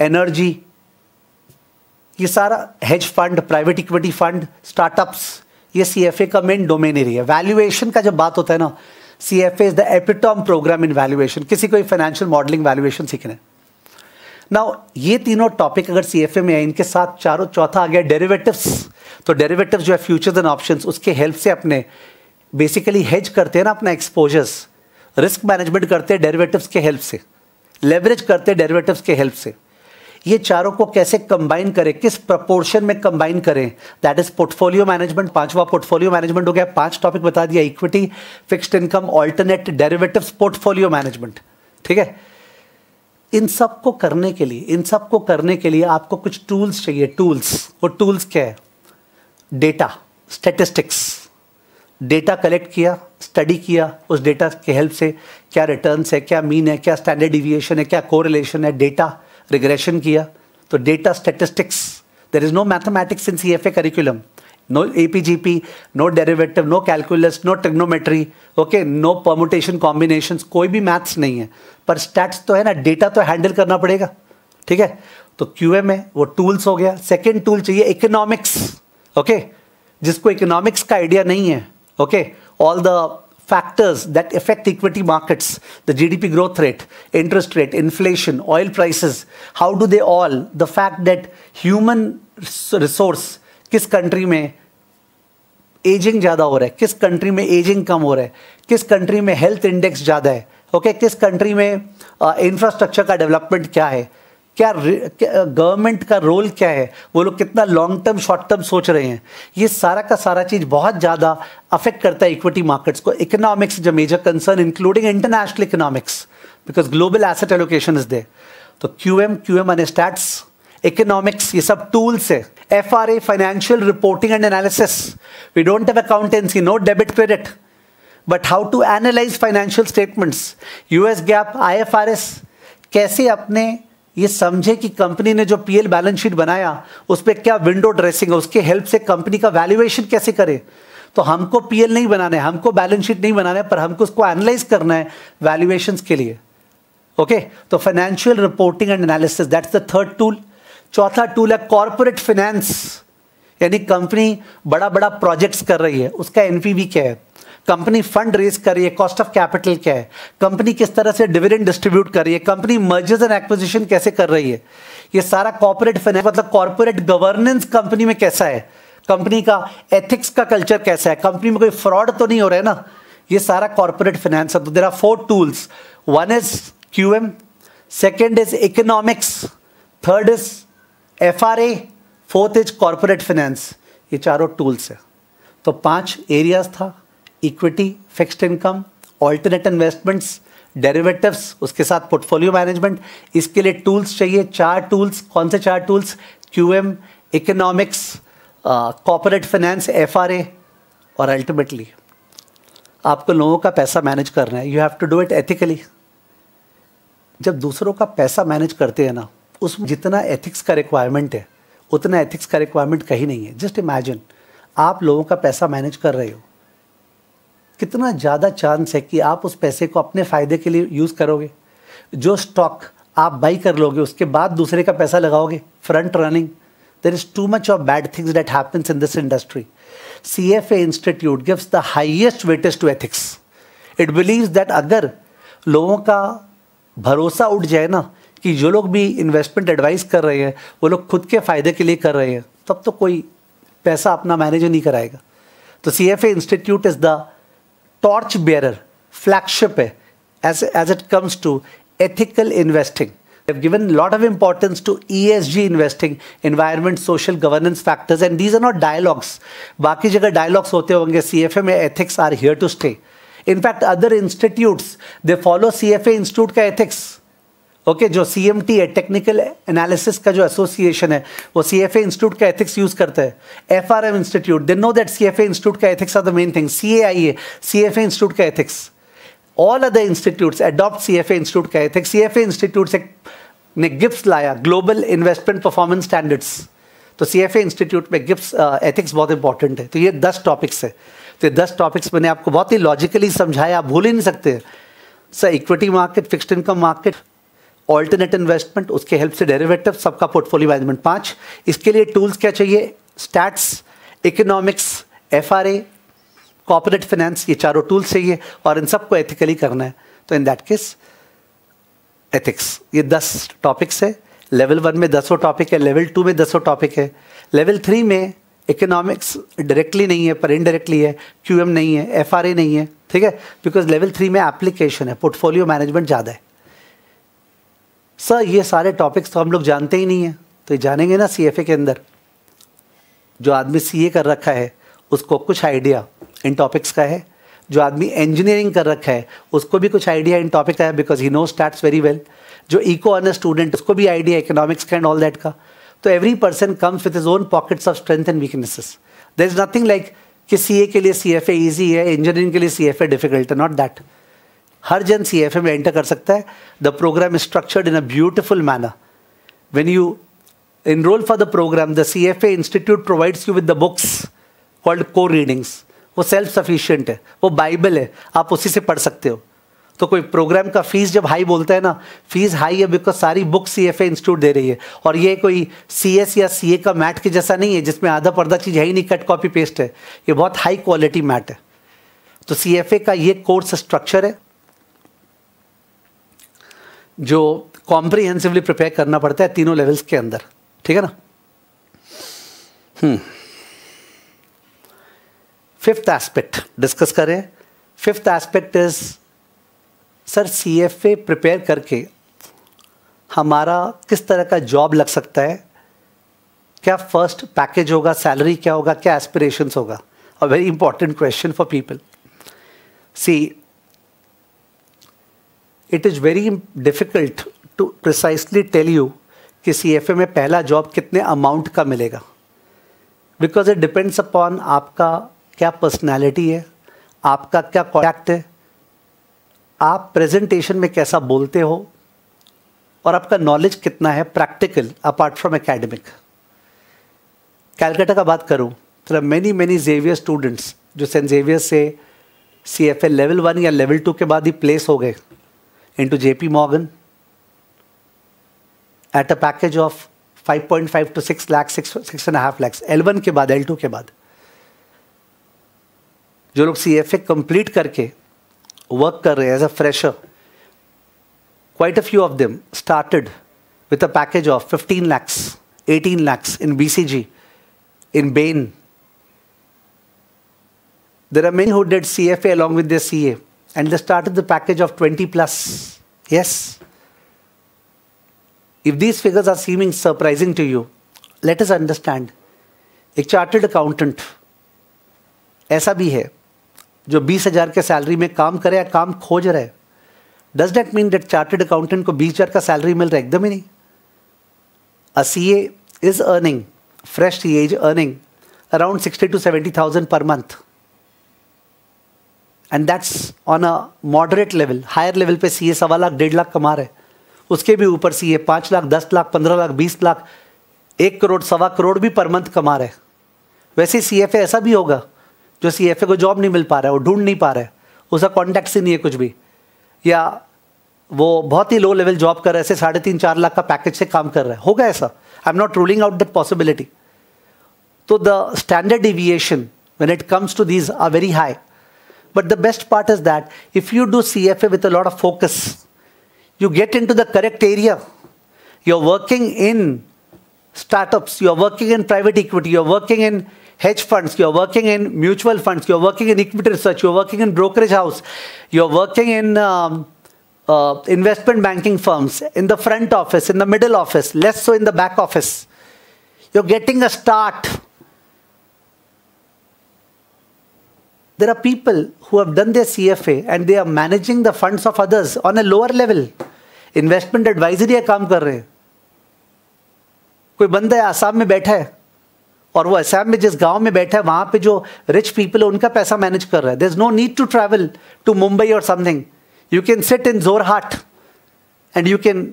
energy ये सारा hedge fund private equity fund startups ये C F A का main domain area valuation का जब बात होता है ना C F A is the epitome programme in valuation किसी को फाइनेंशियल मॉडलिंग वैल्यूएशन सीखना है ना ये तीनों टॉपिक अगर सी एफ ए में है इनके साथ चारों चौथा आ गया डेरिवेटिव्स तो डेरिवेटिव्स जो है फ्यूचर्स एंड ऑप्शंस उसके हेल्प से अपने बेसिकली हेज करते हैं ना अपना एक्सपोजर्स रिस्क मैनेजमेंट करते हैं डेरिवेटिव्स के हेल्प से लेवरेज करते हैं डेरिवेटिव्स के हेल्प से ये चारों को कैसे कंबाइन करें किस प्रपोर्शन में कंबाइन करें दैट इज पोर्टफोलियो मैनेजमेंट पांचवा पोर्टफोलियो मैनेजमेंट हो गया पांच टॉपिक बता दिया equity fixed income alternate derivative portfolio management ठीक है इन सब को करने के लिए इन सब को करने के लिए आपको कुछ टूल्स चाहिए टूल्स वो टूल्स क्या है डेटा स्टेटिस्टिक्स डेटा कलेक्ट किया स्टडी किया उस डेटा के हेल्प से क्या रिटर्न्स है क्या मीन है क्या स्टैंडर्ड डिविएशन है क्या कोरिलेशन है डेटा रिग्रेशन किया तो data statistics there is no mathematics in C F A curriculum no A P G P no derivative no calculus no trigonometry okay no permutation combination कोई भी maths नहीं है पर स्टैट्स तो है ना डेटा तो हैंडल करना पड़ेगा ठीक है तो क्यू एम में वो टूल्स हो गया सेकेंड टूल चाहिए इकोनॉमिक्स ओके जिसको इकोनॉमिक्स का आइडिया नहीं है okay all the factors that affect equity markets, the GDP growth rate, interest rate, inflation, oil prices, how do they all, the fact that human resource kis country mein ageing ज़्यादा हो रहा है किस country में ageing कम हो रहा है किस कंट्री में हेल्थ इंडेक्स ज़्यादा है ओके okay, किस कंट्री में इंफ्रास्ट्रक्चर का डेवलपमेंट क्या है क्या, गवर्नमेंट का रोल क्या है वो लोग कितना लॉन्ग टर्म शॉर्ट टर्म सोच रहे हैं ये सारा का सारा चीज़ बहुत ज़्यादा अफेक्ट करता है इक्विटी मार्केट्स को इकोनॉमिक्स जो major concern including international economics because global asset allocation is the तो Q M Q M stats economics ये सब टूल्स है F R A financial reporting and analysis we don't have accountancy no debit credit but how to analyse financial statements US GAAP IFRS कैसे अपने ये समझे कि company ने जो पीएल बैलेंस शीट बनाया उस पर क्या विंडो ड्रेसिंग है उसके हेल्प से कंपनी का वैल्यूएशन कैसे करे तो हमको पीएल नहीं बनाना है हमको बैलेंस शीट नहीं बनाना है पर हमको उसको एनालाइज करना है वैल्यूएशन के लिए ओके तो financial reporting and analysis that's the third tool चौथा टूल है कॉरपोरेट फाइनेंस यानी कंपनी बड़ा बड़ा प्रोजेक्ट्स कर रही है उसका एनपीवी क्या है कंपनी फंड रेज कर रही है कॉस्ट ऑफ कैपिटल क्या है कंपनी किस तरह से डिविडेंड डिस्ट्रीब्यूट कर रही है कंपनी मर्जर्स एंड एक्विजिशन कैसे कर रही है ये सारा कॉर्पोरेट फाइनेंस मतलब कॉर्पोरेट गवर्नेंस कंपनी में कैसा है कंपनी का एथिक्स का कल्चर कैसा है कंपनी में कोई फ्रॉड तो नहीं हो रहा है ना ये सारा कॉर्पोरेट फाइनेंस है तो there are four tools one is Q M second is economics third is F R A fourth is corporate finance ये चारों टूल्स है तो पांच एरियाज था equity fixed income alternate investments derivatives उसके साथ पोर्टफोलियो मैनेजमेंट इसके लिए टूल्स चाहिए चार टूल्स कौन से चार tools Q M economics corporate finance F R A और अल्टीमेटली आपको लोगों का पैसा मैनेज करना है you have to do it ethically जब दूसरों का पैसा मैनेज करते हैं ना उसमें जितना एथिक्स का रिक्वायरमेंट है उतना एथिक्स का रिक्वायरमेंट कहीं नहीं है जस्ट इमेजिन आप लोगों का पैसा मैनेज कर रहे हो कितना ज़्यादा चांस है कि आप उस पैसे को अपने फ़ायदे के लिए यूज़ करोगे जो स्टॉक आप बाई कर लोगे उसके बाद दूसरे का पैसा लगाओगे front running there too much of bad things that happens in this industry C F A institute gives the highest weightage to ethics it believes that अगर लोगों का भरोसा उठ जाए ना कि जो लोग भी इन्वेस्टमेंट एडवाइस कर रहे हैं वो लोग खुद के फ़ायदे के लिए कर रहे हैं तब तो कोई पैसा अपना मैनेज नहीं कराएगा तो C F A institute is the torch bearer flagship है as, as it comes to ethical investing. They've given a lot of importance to ESG investing, environment, social governance factors, and these are not dialogues. Baki jaga dialogues hote honge, CFA mein ethics are here to stay. In fact, other institutes, they follow CFA institute ka ethics. Okay okay, जो C M T है technical analysis का जो association है वो C F A institute का ethics use करता है F R M institute they know that C F A institute का ethics are the main thing C A I A C F A institute का ethics all other institute adopt C F A institute का ethics C F A institute से ने gift लाया global investment performance standards तो C F A institute में gift ethics uh, बहुत important है तो ये दस टॉपिक्स है तो ये दस टॉपिक्स मैंने आपको बहुत ही लॉजिकली समझाया आप भूल ही नहीं सकते sir equity market fixed income market alternate investment उसके हेल्प से डेरिवेटिव सबका पोर्टफोलियो मैनेजमेंट पाँच इसके लिए टूल्स क्या चाहिए stats economics F R corporate finance ये चारों टूल्स चाहिए और इन सबको एथिकली करना है तो इन दैट केस एथिक्स ये दस टॉपिक्स है लेवल वन में दसों टॉपिक है लेवल टू में दसों टॉपिक है लेवल थ्री में इकोनॉमिक्स डायरेक्टली नहीं है पर इनडायरेक्टली है क्यूएम नहीं है ए नहीं है ठीक है बिकॉज लेवल थ्री में एप्लीकेशन है पोर्टफोलियो मैनेजमेंट ज़्यादा है सर ये सारे टॉपिक्स तो हम लोग जानते ही नहीं हैं तो जानेंगे ना सी के अंदर जो आदमी सी कर रखा है उसको कुछ आइडिया इन टॉपिक्स का है जो आदमी इंजीनियरिंग कर रखा है उसको भी कुछ आइडिया इन टॉपिक का है because he know start very well जो इको अनर स्टूडेंट उसको भी आइडिया इकोनॉमिक्स का एंड ऑल दैट का तो every person comes with his own pockets of strength and weaknesses there is nothing like कि C के लिए सी एफ ईजी है इंजीनियरिंग के लिए सी एफ डिफिकल्ट है नॉट दैट हर जन सी एफ में एंटर कर सकता है the programme is structured in a beautiful manner when you the programme the C F A institute provides you with the books called core readings वो self sufficient है वो Bible है आप उसी से पढ़ सकते हो तो कोई प्रोग्राम का फीस जब हाई बोलता है ना फीस हाई है बिकॉज सारी book C F A institute दे रही है और ये कोई सी एस या सी ए का मैट के जैसा नहीं है जिसमें आधा पर्दा चीज़ है ही नहीं कट कॉपी पेस्ट है ये बहुत हाई क्वालिटी मैट है तो सी एफ ए का ये कोर्स स्ट्रक्चर है जो कॉम्प्रिहेंसिवली प्रिपेयर करना पड़ता है तीनों लेवल्स के अंदर ठीक है ना फिफ्थ एस्पेक्ट डिस्कस करें fifth aspect is sir C F A prepare करके हमारा किस तरह का जॉब लग सकता है क्या फर्स्ट पैकेज होगा सैलरी क्या होगा क्या एस्पिरेशंस होगा a very important question for people see it is very difficult to precisely tell you कि सी एफ ए में पहला जॉब कितने अमाउंट का मिलेगा बिकॉज इट डिपेंड्स अपॉन आपका क्या पर्सनैलिटी है आपका क्या कॉन्टैक्ट है आप प्रेजेंटेशन में कैसा बोलते हो और आपका नॉलेज कितना है practical apart from academic Calcutta का बात करूँ तो मैनी मैनी जेवियर स्टूडेंट्स जो सेंट जेवियर से C F A level one या लेवल टू के बाद ही प्लेस हो गए into JP Morgan at a package of 5.5 to 6 lakh 6 six and half lakhs L one के बाद एल टू के बाद जो लोग सी एफ ए कंप्लीट करके वर्क कर रहे हैं as a fresher quite a few of them started with a package of 15 lakhs 18 lakhs in B C G in Bain there are many who did C F A along with C A and they started the package of 20 plus. Yes. If these figures are seeming surprising to you, let us understand. एक chartered accountant ऐसा भी है जो बीस हजार के salary में काम करे या काम खोज रहे does that mean that chartered accountant को बीस हजार का सैलरी मिल रहा है एकदम ही नहीं a C A is earning fresh C is earning around sixty two seventy thousand per month and that's on a moderate level higher level पे सी ए सवा लाख डेढ़ लाख कमा रहे उसके भी ऊपर सी ए पाँच लाख दस लाख पंद्रह लाख बीस लाख एक करोड़ सवा करोड़ भी पर मंथ कमा रहे वैसे सी एफ ऐसा भी होगा जो सी एफ ए को जॉब नहीं मिल पा रहा है वो ढूंढ नहीं पा रहा है उसका कॉन्टैक्ट ही नहीं है कुछ भी या वो बहुत ही लो लेवल जॉब कर रहे ऐसे साढ़े तीन चार लाख का पैकेज से काम कर रहा है होगा ऐसा I am not ruling out that possibility तो the standard deviation when it comes to these are very high But the best part is that if you do CFA with a lot of focus, you get into the correct area. You're working in startups, you're working in private equity, you're working in hedge funds, you're working in mutual funds, you're working in equity research, you're working in brokerage house, you're working in um, uh, investment banking firms, in the front office, in the middle office, less so in the back office. You're getting a start there are people who have done their CFA and they are managing the funds of others on a lower level. Investment advisory या काम कर रहे हैं कोई बंदा आसाम में बैठा है और वो आसाम में जिस गांव में बैठा है वहां पे जो रिच पीपल है उनका पैसा मैनेज कर रहा है there is no need to travel to Mumbai और something you can sit in Jorhat and you can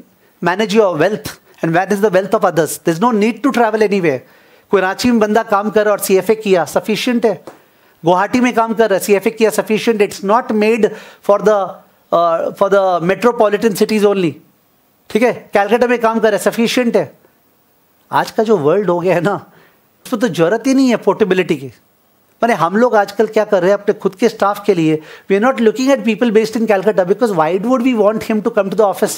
manage your wealth and what is the wealth of others there is no need to travel anyway कोई रांची में बंदा काम कर और C F A किया sufficient है गुवाहाटी में काम कर रहा है सी एफ ए किया sufficient it's not made for the for the metropolitan cities only ठीक है कैलकाटा में काम कर रहा है सफिशियंट है आज का जो वर्ल्ड हो गया है ना उसमें तो जरूरत ही नहीं है पोर्टेबिलिटी की मैंने हम लोग आजकल क्या कर रहे हैं अपने खुद के स्टाफ के लिए we are not looking at people based in Calcutta because why would we want him to come to the office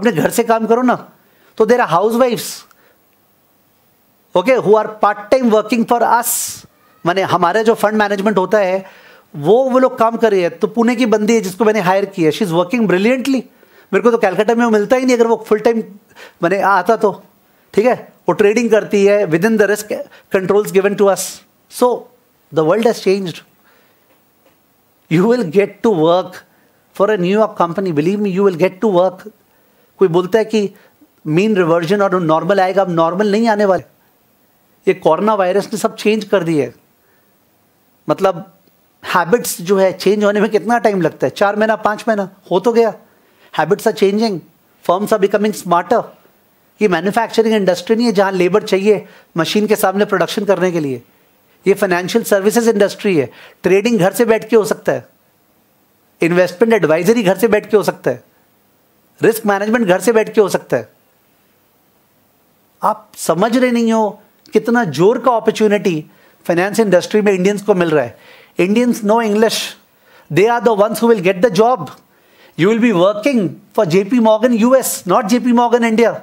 अपने घर से काम करो ना तो देर आर हाउस वाइफ्स okay who are part time working for us माने हमारे जो फंड मैनेजमेंट होता है वो वो लोग काम कर रही है तो पुणे की बंदी है जिसको मैंने हायर किया है शी इज़ वर्किंग ब्रिलियंटली मेरे को तो कैलकाटा में वो मिलता ही नहीं अगर वो फुल टाइम मैंने आता तो ठीक है वो ट्रेडिंग करती है within the risk controls given to us so the world has change you will get to work for a New York company believe me you will get to work कोई बोलता है कि मीन रिवर्जन और normal आएगा अब normal नहीं आने वाले ये कोरोना वायरस ने सब चेंज कर दिया है मतलब हैबिट्स जो है चेंज होने में कितना टाइम लगता है चार महीना पाँच महीना हो तो गया habits are changing firms are becoming smarter ये मैन्युफैक्चरिंग इंडस्ट्री नहीं है जहाँ लेबर चाहिए मशीन के सामने प्रोडक्शन करने के लिए ये फाइनेंशियल सर्विसेज इंडस्ट्री है ट्रेडिंग घर से बैठ के हो सकता है इन्वेस्टमेंट एडवाइजरी घर से बैठ के हो सकता है रिस्क मैनेजमेंट घर से बैठ के हो सकता है आप समझ रहे नहीं हो कितना जोर का opportunity finance industry Indians Indians को मिल रहा है Indians know English they are the ones who will get the job you will be working for JP Morgan US not JP Morgan India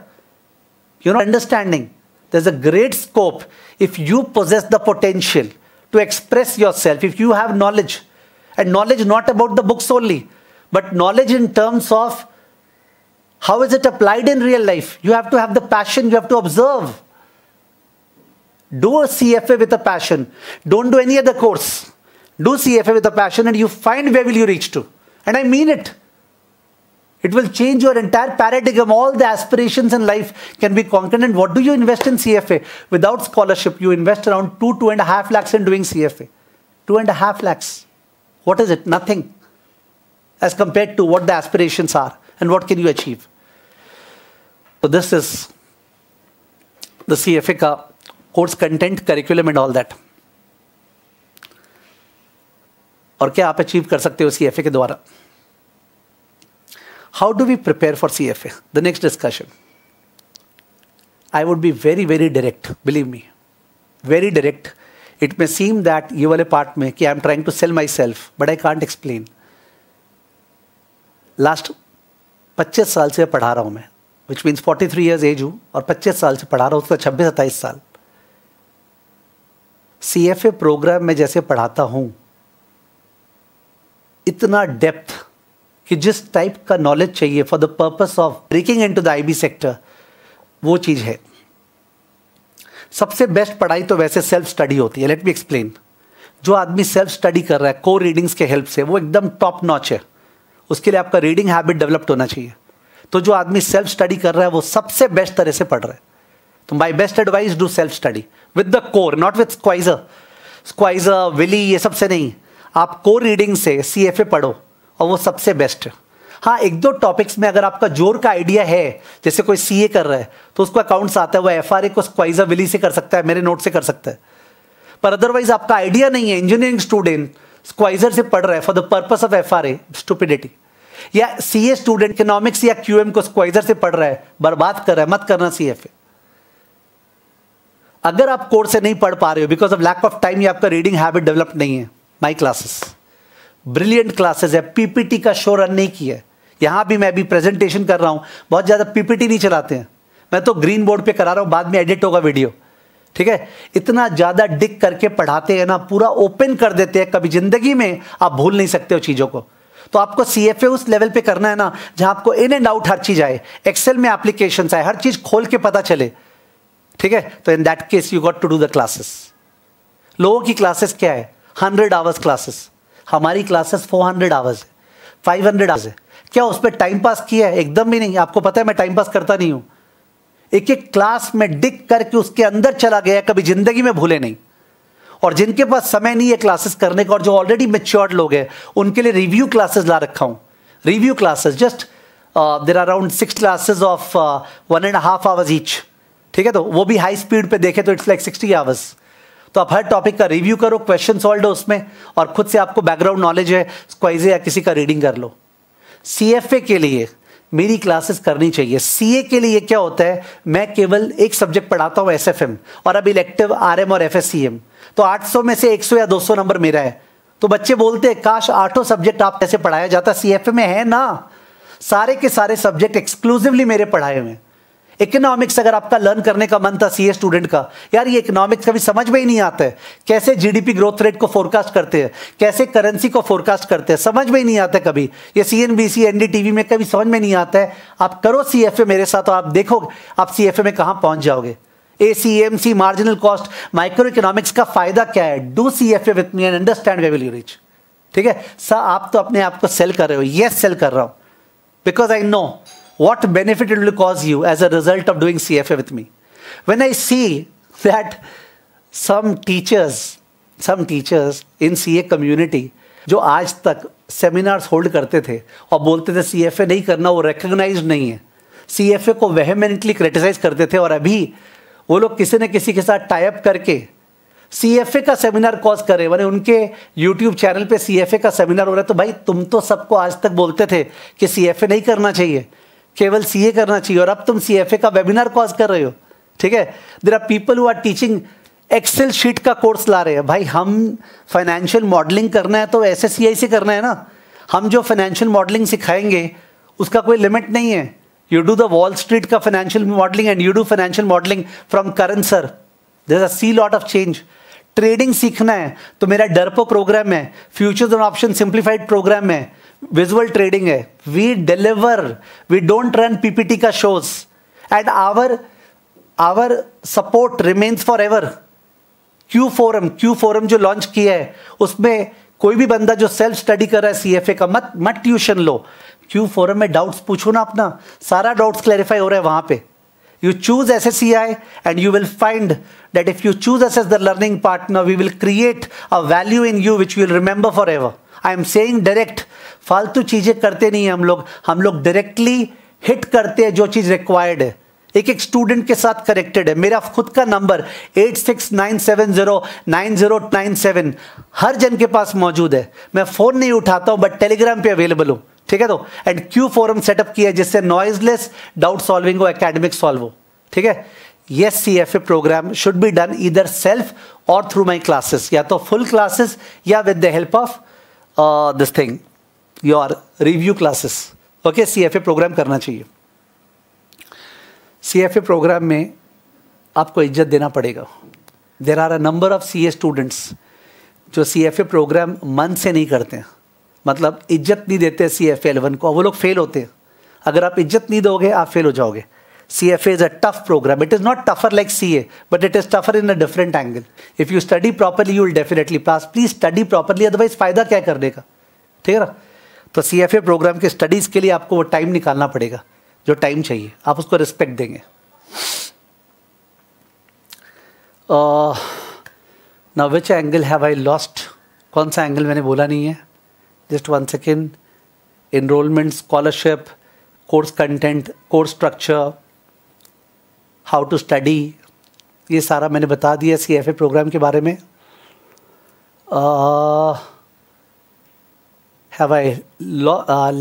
you know understanding there's a great scope if you possess the potential to express yourself, if you have knowledge, and knowledge not about the books only, but knowledge in terms of how is it applied in real life. You have to have the passion, you have to observe. Do a CFA with a passion. Don't do any other course. Do CFA with a passion and you find where will you reach to. And I mean it. It will change your entire paradigm. All the aspirations in life can be conquered. And what do you invest in CFA? Without scholarship, you invest around two, two and a half lakhs in doing CFA. Two and a half lakhs. What is it? Nothing. As compared to what the aspirations are and what can you achieve. So this is the CFA ka course content curriculum and all that और क्या आप achieve कर सकते हो सी F A के द्वारा how do we prepare for C F A the next discussion I would be very very direct believe me very direct it may seem that you वाले part में कि I am trying to sell myself but I can't explain last पच्चीस साल से पढ़ा रहा हूं मैं which means forty three years age हूँ और पच्चीस साल से पढ़ा रहा हूँ उसका छब्बीस सत्ताईस साल सी एफ ए प्रोग्राम में जैसे पढ़ाता हूँ इतना डेप्थ कि जिस टाइप का नॉलेज चाहिए for the purpose of breaking into the IB sector वो चीज़ है सबसे बेस्ट पढ़ाई तो वैसे सेल्फ स्टडी होती है लेट मी एक्सप्लेन जो आदमी सेल्फ स्टडी कर रहा है को रीडिंग्स के हेल्प से वो एकदम टॉप नॉच है उसके लिए आपका रीडिंग हैबिट डेवलप्ड होना चाहिए तो जो आदमी सेल्फ स्टडी कर रहा है वो सबसे बेस्ट तरह से पढ़ रहा है तो my best advice do self study with the core not with Schweser Schweser Wiley ये सबसे नहीं आप कोर रीडिंग से सी एफ ए पढ़ो और वो सबसे बेस्ट हाँ एक दो टॉपिक्स में अगर आपका जोर का आइडिया है जैसे कोई सी ए कर रहा है तो उसको अकाउंट्स आता है वो एफ आर ए को स्क्वाइजर विली से कर सकता है मेरे नोट से कर सकता है पर अदरवाइज आपका आइडिया नहीं है इंजीनियरिंग स्टूडेंट स्क्वाइजर से पढ़ रहा है for the purpose of F R A stupidity या सी ए स्टूडेंट इकोनॉमिक्स या क्यू एम को स्क्वाइजर से पढ़ रहा है बर्बाद कर रहा है मत करना सी एफ ए अगर आप कोर्स से नहीं पढ़ पा रहे हो because of lack of time या आपका रीडिंग हैबिट डेवलप नहीं है माई क्लासेस ब्रिलियंट क्लासेस है पीपीटी का शो रन नहीं किया है भी मैं अभी प्रेजेंटेशन कर रहा हूं बहुत ज़्यादा पीपीटी नहीं चलाते हैं मैं तो ग्रीन बोर्ड पे करा रहा हूं बाद में एडिट होगा वीडियो ठीक है इतना ज़्यादा डिक करके पढ़ाते हैं ना पूरा ओपन कर देते हैं कभी ज़िंदगी में आप भूल नहीं सकते हो चीज़ों को तो आपको सी एफ ए उस लेवल पे करना है ना जहां आपको इन एंड आउट हर चीज़ आए एक्सेल में एप्लीकेशन आए हर चीज़ खोल के पता चले ठीक है तो in that case you got to do the classes लोगों की क्लासेस क्या है हंड्रेड आवर्स क्लासेस हमारी क्लासेस फोर हंड्रेड आवर्स है फाइव हंड्रेड आवर्स है क्या उस पर टाइम पास किया है एकदम भी नहीं आपको पता है मैं टाइम पास करता नहीं हूं एक एक क्लास में डिक करके उसके अंदर चला गया कभी ज़िंदगी में भूले नहीं और जिनके पास समय नहीं है क्लासेस करने का और जो ऑलरेडी मेच्योर्ड लोग हैं उनके लिए रिव्यू क्लासेस ला रखा हूं review classes just there around six classes of one and half hours each ठीक है तो वो भी हाई स्पीड पे देखे तो इट्स लाइक सिक्सटी आवर्स तो आप हर टॉपिक का रिव्यू करो क्वेश्चन सॉल्व हो उसमें और खुद से आपको बैकग्राउंड नॉलेज है क्वाइजे या किसी का रीडिंग कर लो सी के लिए मेरी क्लासेस करनी चाहिए सी के लिए क्या होता है मैं केवल एक सब्जेक्ट पढ़ाता हूँ एस और अब इलेक्टिव आर और एफ तो 800 में से 100 या 200 नंबर मेरा है तो बच्चे बोलते हैं काश आठों सब्जेक्ट आप कैसे पढ़ाया जाता सी में है ना सारे के सारे सब्जेक्ट एक्सक्लूसिवली मेरे पढ़ाए हुए हैं इकोनॉमिक्स अगर आपका लर्न करने का मन था सी स्टूडेंट का यार ये इकोनॉमिक्स कभी समझ में ही नहीं आता है कैसे जीडीपी ग्रोथ रेट को फोरकास्ट करते हैं कैसे करेंसी को फोरकास्ट करते हैं समझ में ही नहीं आता कभी ये सी एन बी में कभी समझ में नहीं आता है आप करो सी एफ ए मेरे साथ और आप देखोगे आप सी एफ ए में कहाँ पहुँच जाओगे A C M C marginal cost microeconomics का फायदा क्या है do C F A with me and understand where will you reach ठीक है सर आप तो अपने आप को सेल कर रहे हो यस yes, सेल कर रहा हूं because I know what benefit it will cause you as a result of doing CFA with me. When I see that some teachers, some teachers in CA community, जो आज तक seminars hold करते थे और बोलते थे सीएफए नहीं करना वो रिकग्नाइज नहीं है सीएफए को वेहमेंटली क्रिटिसाइज करते थे और अभी वो लोग किसी न किसी के साथ टाइप करके सीएफए का सेमिनार कॉज करे मैंने उनके यूट्यूब चैनल पे सीएफए का सेमिनार हो रहा है तो भाई तुम तो सबको आज तक बोलते थे कि सीएफए नहीं करना चाहिए केवल सीए करना चाहिए और अब तुम सीएफए का वेबिनार कॉज कर रहे हो ठीक है there are people who are teaching Excel sheet का कोर्स ला रहे हैं भाई हम फाइनेंशियल मॉडलिंग करना है तो एस से करना है ना हम जो फाइनेंशियल मॉडलिंग सिखाएंगे उसका कोई लिमिट नहीं है you do the Wall Street का financial modelling and you do financial modelling from current sir there are see lot of change trading सीखना है तो मेरा डरपो प्रोग्राम है futures and option simplified program है विजुअल ट्रेडिंग है we deliver we don't run PPT का shows and our our support remains forever Q forum Q forum जो लॉन्च किया है उसमें कोई भी बंदा जो सेल्फ स्टडी कर रहा है सी एफ ए का मत मत ट्यूशन लो क्यू फोरम में डाउट्स पूछो ना अपना सारा डाउट्स क्लैरिफाई हो रहा है वहां पर You choose SSEI and you will find that if you choose us as the learning partner, we will create a value in you which you will remember forever. I am saying direct फालतू चीज़ें करते नहीं हम लोग हम लोग directly hit करते हैं जो चीज़ रिक्वायर्ड है एक एक स्टूडेंट के साथ कनेक्टेड है मेरा खुद का number eight six nine seven zero nine zero nine seven हर जन के पास मौजूद है मैं फ़ोन नहीं उठाता हूँ बट टेलीग्राम पे अवेलेबल हूँ ठीक है तो एंड क्यू फोरम सेटअप किया जिससे नॉइजलेस डाउट सॉल्विंग हो एकेडमिक सॉल्व हो ठीक है ये C F A program should be done इधर सेल्फ और थ्रू माई क्लासेस या तो फुल क्लासेस या with the help of this thing your review classes okay C F A program करना चाहिए सी एफ ए प्रोग्राम में आपको इज्जत देना पड़ेगा there are a number of C A students जो सी एफ ए प्रोग्राम मन से नहीं करते हैं मतलब इज्जत नहीं देते सी एफ एलेवन को वो लोग फेल होते हैं अगर आप इज्जत नहीं दोगे आप फेल हो जाओगे C F A is a tough program it is not tougher like C A but it is tougher in a different angle if you study properly you will definitely pass please study properly otherwise फ़ायदा क्या करने का ठीक है ना तो C F A program के studies के लिए आपको वो टाइम निकालना पड़ेगा जो टाइम चाहिए आप उसको रिस्पेक्ट देंगे ना which angle have I lost कौन सा एंगल मैंने बोला नहीं है just one second enrollment scholarship course content course structure how to study ये सारा मैंने बता दिया सी एफ ए प्रोग्राम के बारे में have I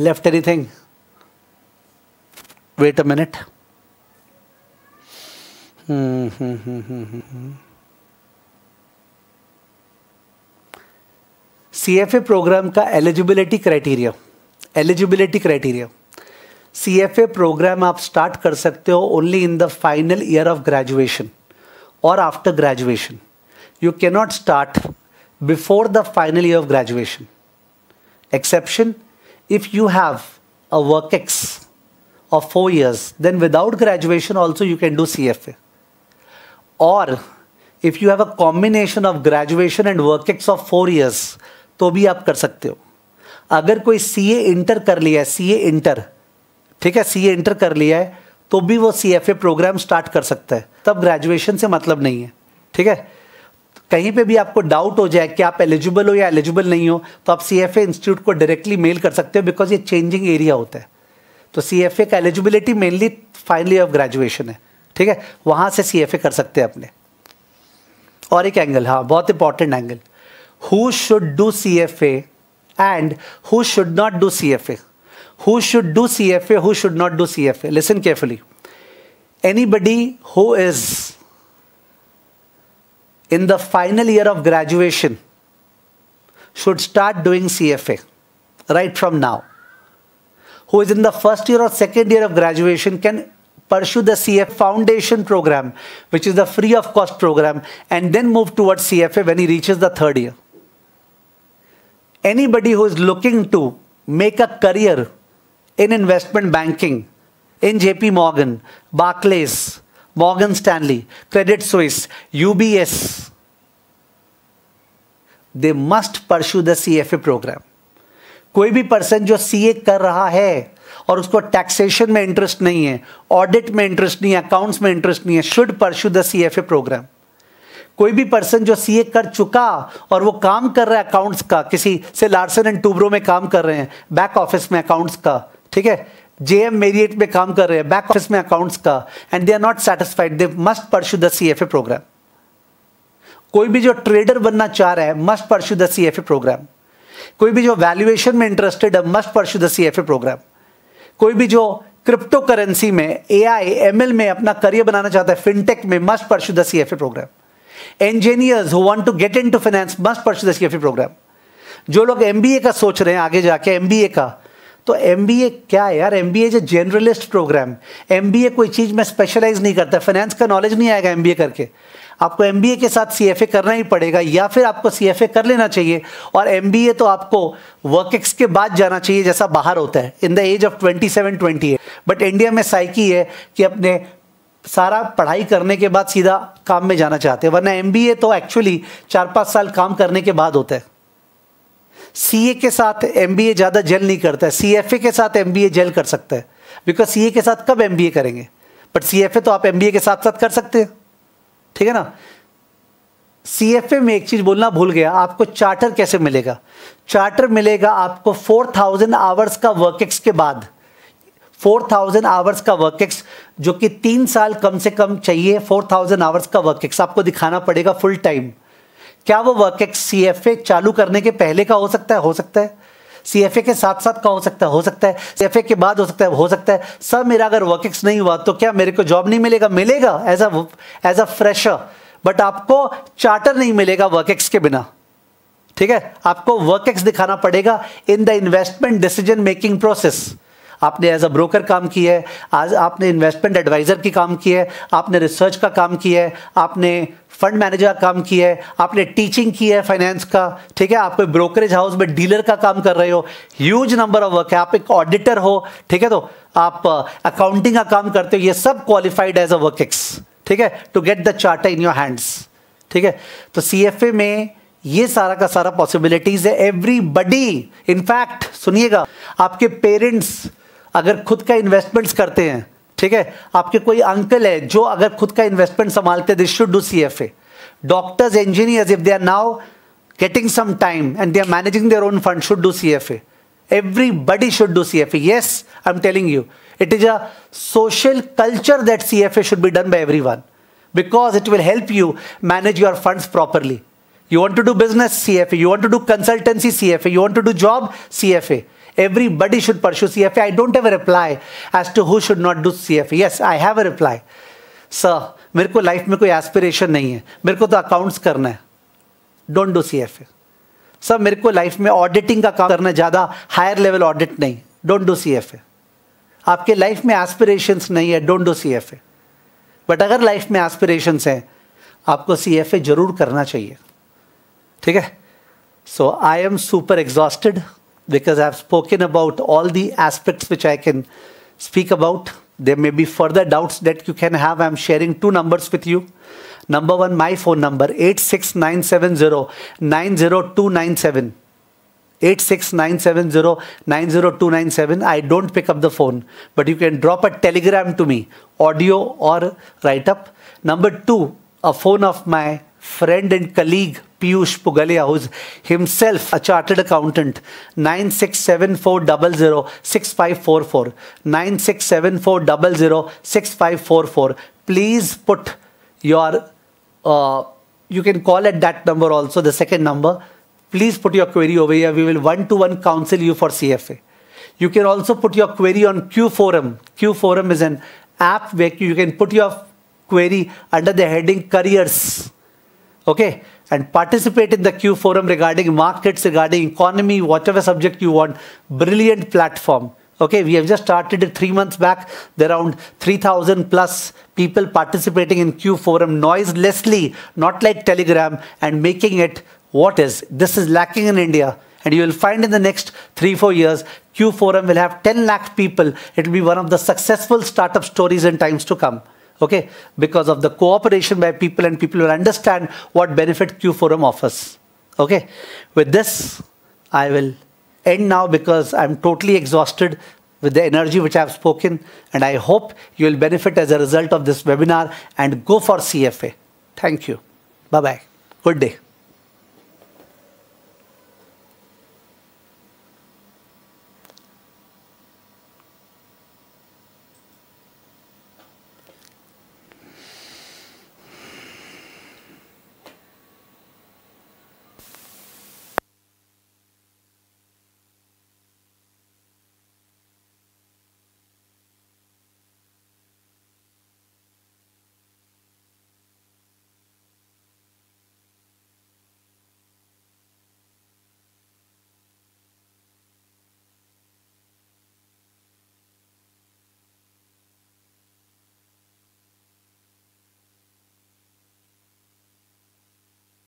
left anything wait a minute hmm hmm hmm hmm hmm C F A program का eligibility criteria eligibility criteria C F A program आप स्टार्ट कर सकते हो only in the final year of graduation और after graduation you cannot start before the final year of graduation exception if you have work ex of four years then without graduation also you can do C F A और if you have a combination of graduation and work ex of four years तो भी आप कर सकते हो अगर कोई सी A inter कर लिया है सी ए इंटर ठीक है सी ए इंटर कर लिया है तो भी वो C F A program start कर सकता है तब ग्रेजुएशन से मतलब नहीं है ठीक है कहीं पे भी आपको डाउट हो जाए कि आप एलिजिबल हो या एलिजिबल नहीं हो तो आप सी एफ ए इंस्टीट्यूट को डायरेक्टली मेल कर सकते हो बिकॉज ये चेंजिंग एरिया होता है तो सी एफ ए का eligibility mainly final of graduation है ठीक है वहाँ से सी एफ ए कर सकते हैं अपने और एक एंगल हाँ बहुत important angle who should do CFA and who should not do CFA. Who should do CFA, who should not do CFA. Listen carefully. Anybody who is in the final year of graduation should start doing CFA right from now. Who is in the first year or second year of graduation can pursue the CF Foundation program, which is the free of cost program, and then move towards CFA when he reaches the third year. anybody who is looking to make a career in investment banking in JP Morgan, Barclays, Morgan Stanley, Credit Suisse, UBS, they must pursue the C F A program कोई भी person जो सी ए कर रहा है और उसको taxation में interest नहीं है ऑडिट में इंटरेस्ट नहीं है अकाउंट्स में इंटरेस्ट नहीं है should pursue the C F A program कोई भी पर्सन जो सीए कर चुका और वो काम कर रहा है अकाउंट्स का किसी से लार्सन एंड टूब्रो में काम कर रहे हैं बैक ऑफिस में अकाउंट्स का ठीक है एम मेरिएट में काम कर रहे हैं बैक ऑफिस में अकाउंट्स का and they are not satisfied they must pursue the C F A program कोई भी जो ट्रेडर बनना चाह रहा है must pursue the C F A program कोई भी जो वैल्यूएशन में इंटरेस्टेड है must pursue the C F A program कोई भी जो क्रिप्टो करेंसी में ए आई एम एल में अपना करियर बनाना चाहता है फिनटेक में must pursue the C F A program engineers who want to get into finance must pursue this CFA program जो लोग एम का सोच रहे हैं आगे जाके एम का तो एम क्या है यार M B as a generalist program M कोई चीज़ में स्पेशलाइज नहीं करता फाइनेंस का नॉलेज नहीं आएगा एम करके आपको एम के साथ सी करना ही पड़ेगा या फिर आपको सी कर लेना चाहिए और एम तो आपको वर्कएक्स के बाद जाना चाहिए जैसा बाहर होता है in the age of twenty seven twenty but India में साइकी है कि अपने सारा पढ़ाई करने के बाद सीधा काम में जाना चाहते हैं वरना एमबीए तो एक्चुअली चार पाँच साल काम करने के बाद होता है सी के साथ एम ज़्यादा जेल नहीं करता है सी के साथ एम जेल कर सकता है बिकॉज सी के साथ कब एम करेंगे बट सी तो आप एम के साथ साथ कर सकते हैं ठीक है ना सी में एक चीज़ बोलना भूल गया आपको चार्टर कैसे मिलेगा चार्टर मिलेगा आपको 4000 आवर्स का वर्क एक्स के बाद 4000 आवर्स का वर्क एक्स जो कि तीन साल कम से कम चाहिए फोर थाउजेंड आवर्स का वर्क एक्स आपको दिखाना पड़ेगा फुल टाइम क्या वो work ex C F A चालू करने के पहले का हो सकता है हो सकता है सी एफ ए के साथ साथ का हो सकता है हो सकता है सी एफ ए के बाद हो सकता है हो सकता है सर मेरा अगर वर्क एक्स नहीं हुआ तो क्या मेरे को जॉब नहीं मिलेगा मिलेगा as a as a fresher but आपको चार्टर नहीं मिलेगा वर्क एक्स के बिना ठीक है आपको वर्क एक्स दिखाना पड़ेगा in the investment decision making process आपने एज अ ब्रोकर काम किया है आज आपने इन्वेस्टमेंट एडवाइज़र की काम किया है आपने रिसर्च का काम किया है आपने फंड मैनेजर का काम किया है आपने टीचिंग की है फाइनेंस का ठीक है आप कोई ब्रोकरेज हाउस में डीलर का काम कर रहे हो ह्यूज नंबर ऑफ वर्क है आप एक ऑडिटर हो ठीक है तो आप अकाउंटिंग uh, का काम करते हो ये सब qualified as a work ex ठीक है to get the chart in your hands ठीक है तो सी में ये सारा का सारा पॉसिबिलिटीज है एवरीबडी इनफैक्ट सुनिएगा आपके पेरेंट्स अगर खुद का इन्वेस्टमेंट्स करते हैं ठीक है आपके कोई अंकल है जो अगर खुद का इन्वेस्टमेंट संभालते this should do C F A doctors engineers if they are now getting some time and they are managing their own fund should do C F A everybody should do C F A yes I am telling you it is a social culture that C F A should be done by everyone because it will help you manage your fund properly you want to do business C F A you want to do consultancy C F A you want to do job C F A Everybody should pursue CFA. I don't have a reply as to who should not do CFA. Yes, I have a reply. Sir, मेरे को life में कोई aspiration नहीं है मेरे को तो accounts करना है don't do C F A sir मेरे को लाइफ में ऑडिटिंग का काम करना है ज़्यादा हायर लेवल ऑडिट नहीं don't do C F A आपके लाइफ में एस्पिरेशंस नहीं है don't do C F A but अगर लाइफ में एस्पिरेशंस हैं आपको सी एफ ए जरूर करना चाहिए ठीक है so I am super exhausted because I've spoken about all the aspects which I can speak about. There may be further doubts that you can have. I'm sharing two numbers with you. Number one, my phone number 86970-90297. 86970-90297. I don't pick up the phone, but you can drop a telegram to me, audio or write up. Number two, a phone of my friend and colleague Piyush Pugalia, who's himself a chartered accountant, 96740006544. 96740006544. Please put your, uh, you can call at that number also, the second number. Please put your query over here. We will one to one counsel you for CFA. You can also put your query on Q Forum. Q Forum is an app where you can put your query under the heading careers okay and participate in the q forum regarding markets regarding economy whatever subject you want brilliant platform okay we have just started it 3 months back there are around 3000 plus people participating in q forum noiselessly not like telegram and making it what is this is lacking in india and you will find in the next three, four years, Q Forum will have 10 lakh people. It will be one of the successful startup stories in times to come okay because of the cooperation by people and people will understand what benefit q forum offers okay with this i will end now because i'm totally exhausted with the energy which i have spoken and i hope you will benefit as a result of this webinar and go for cfa thank you bye bye good day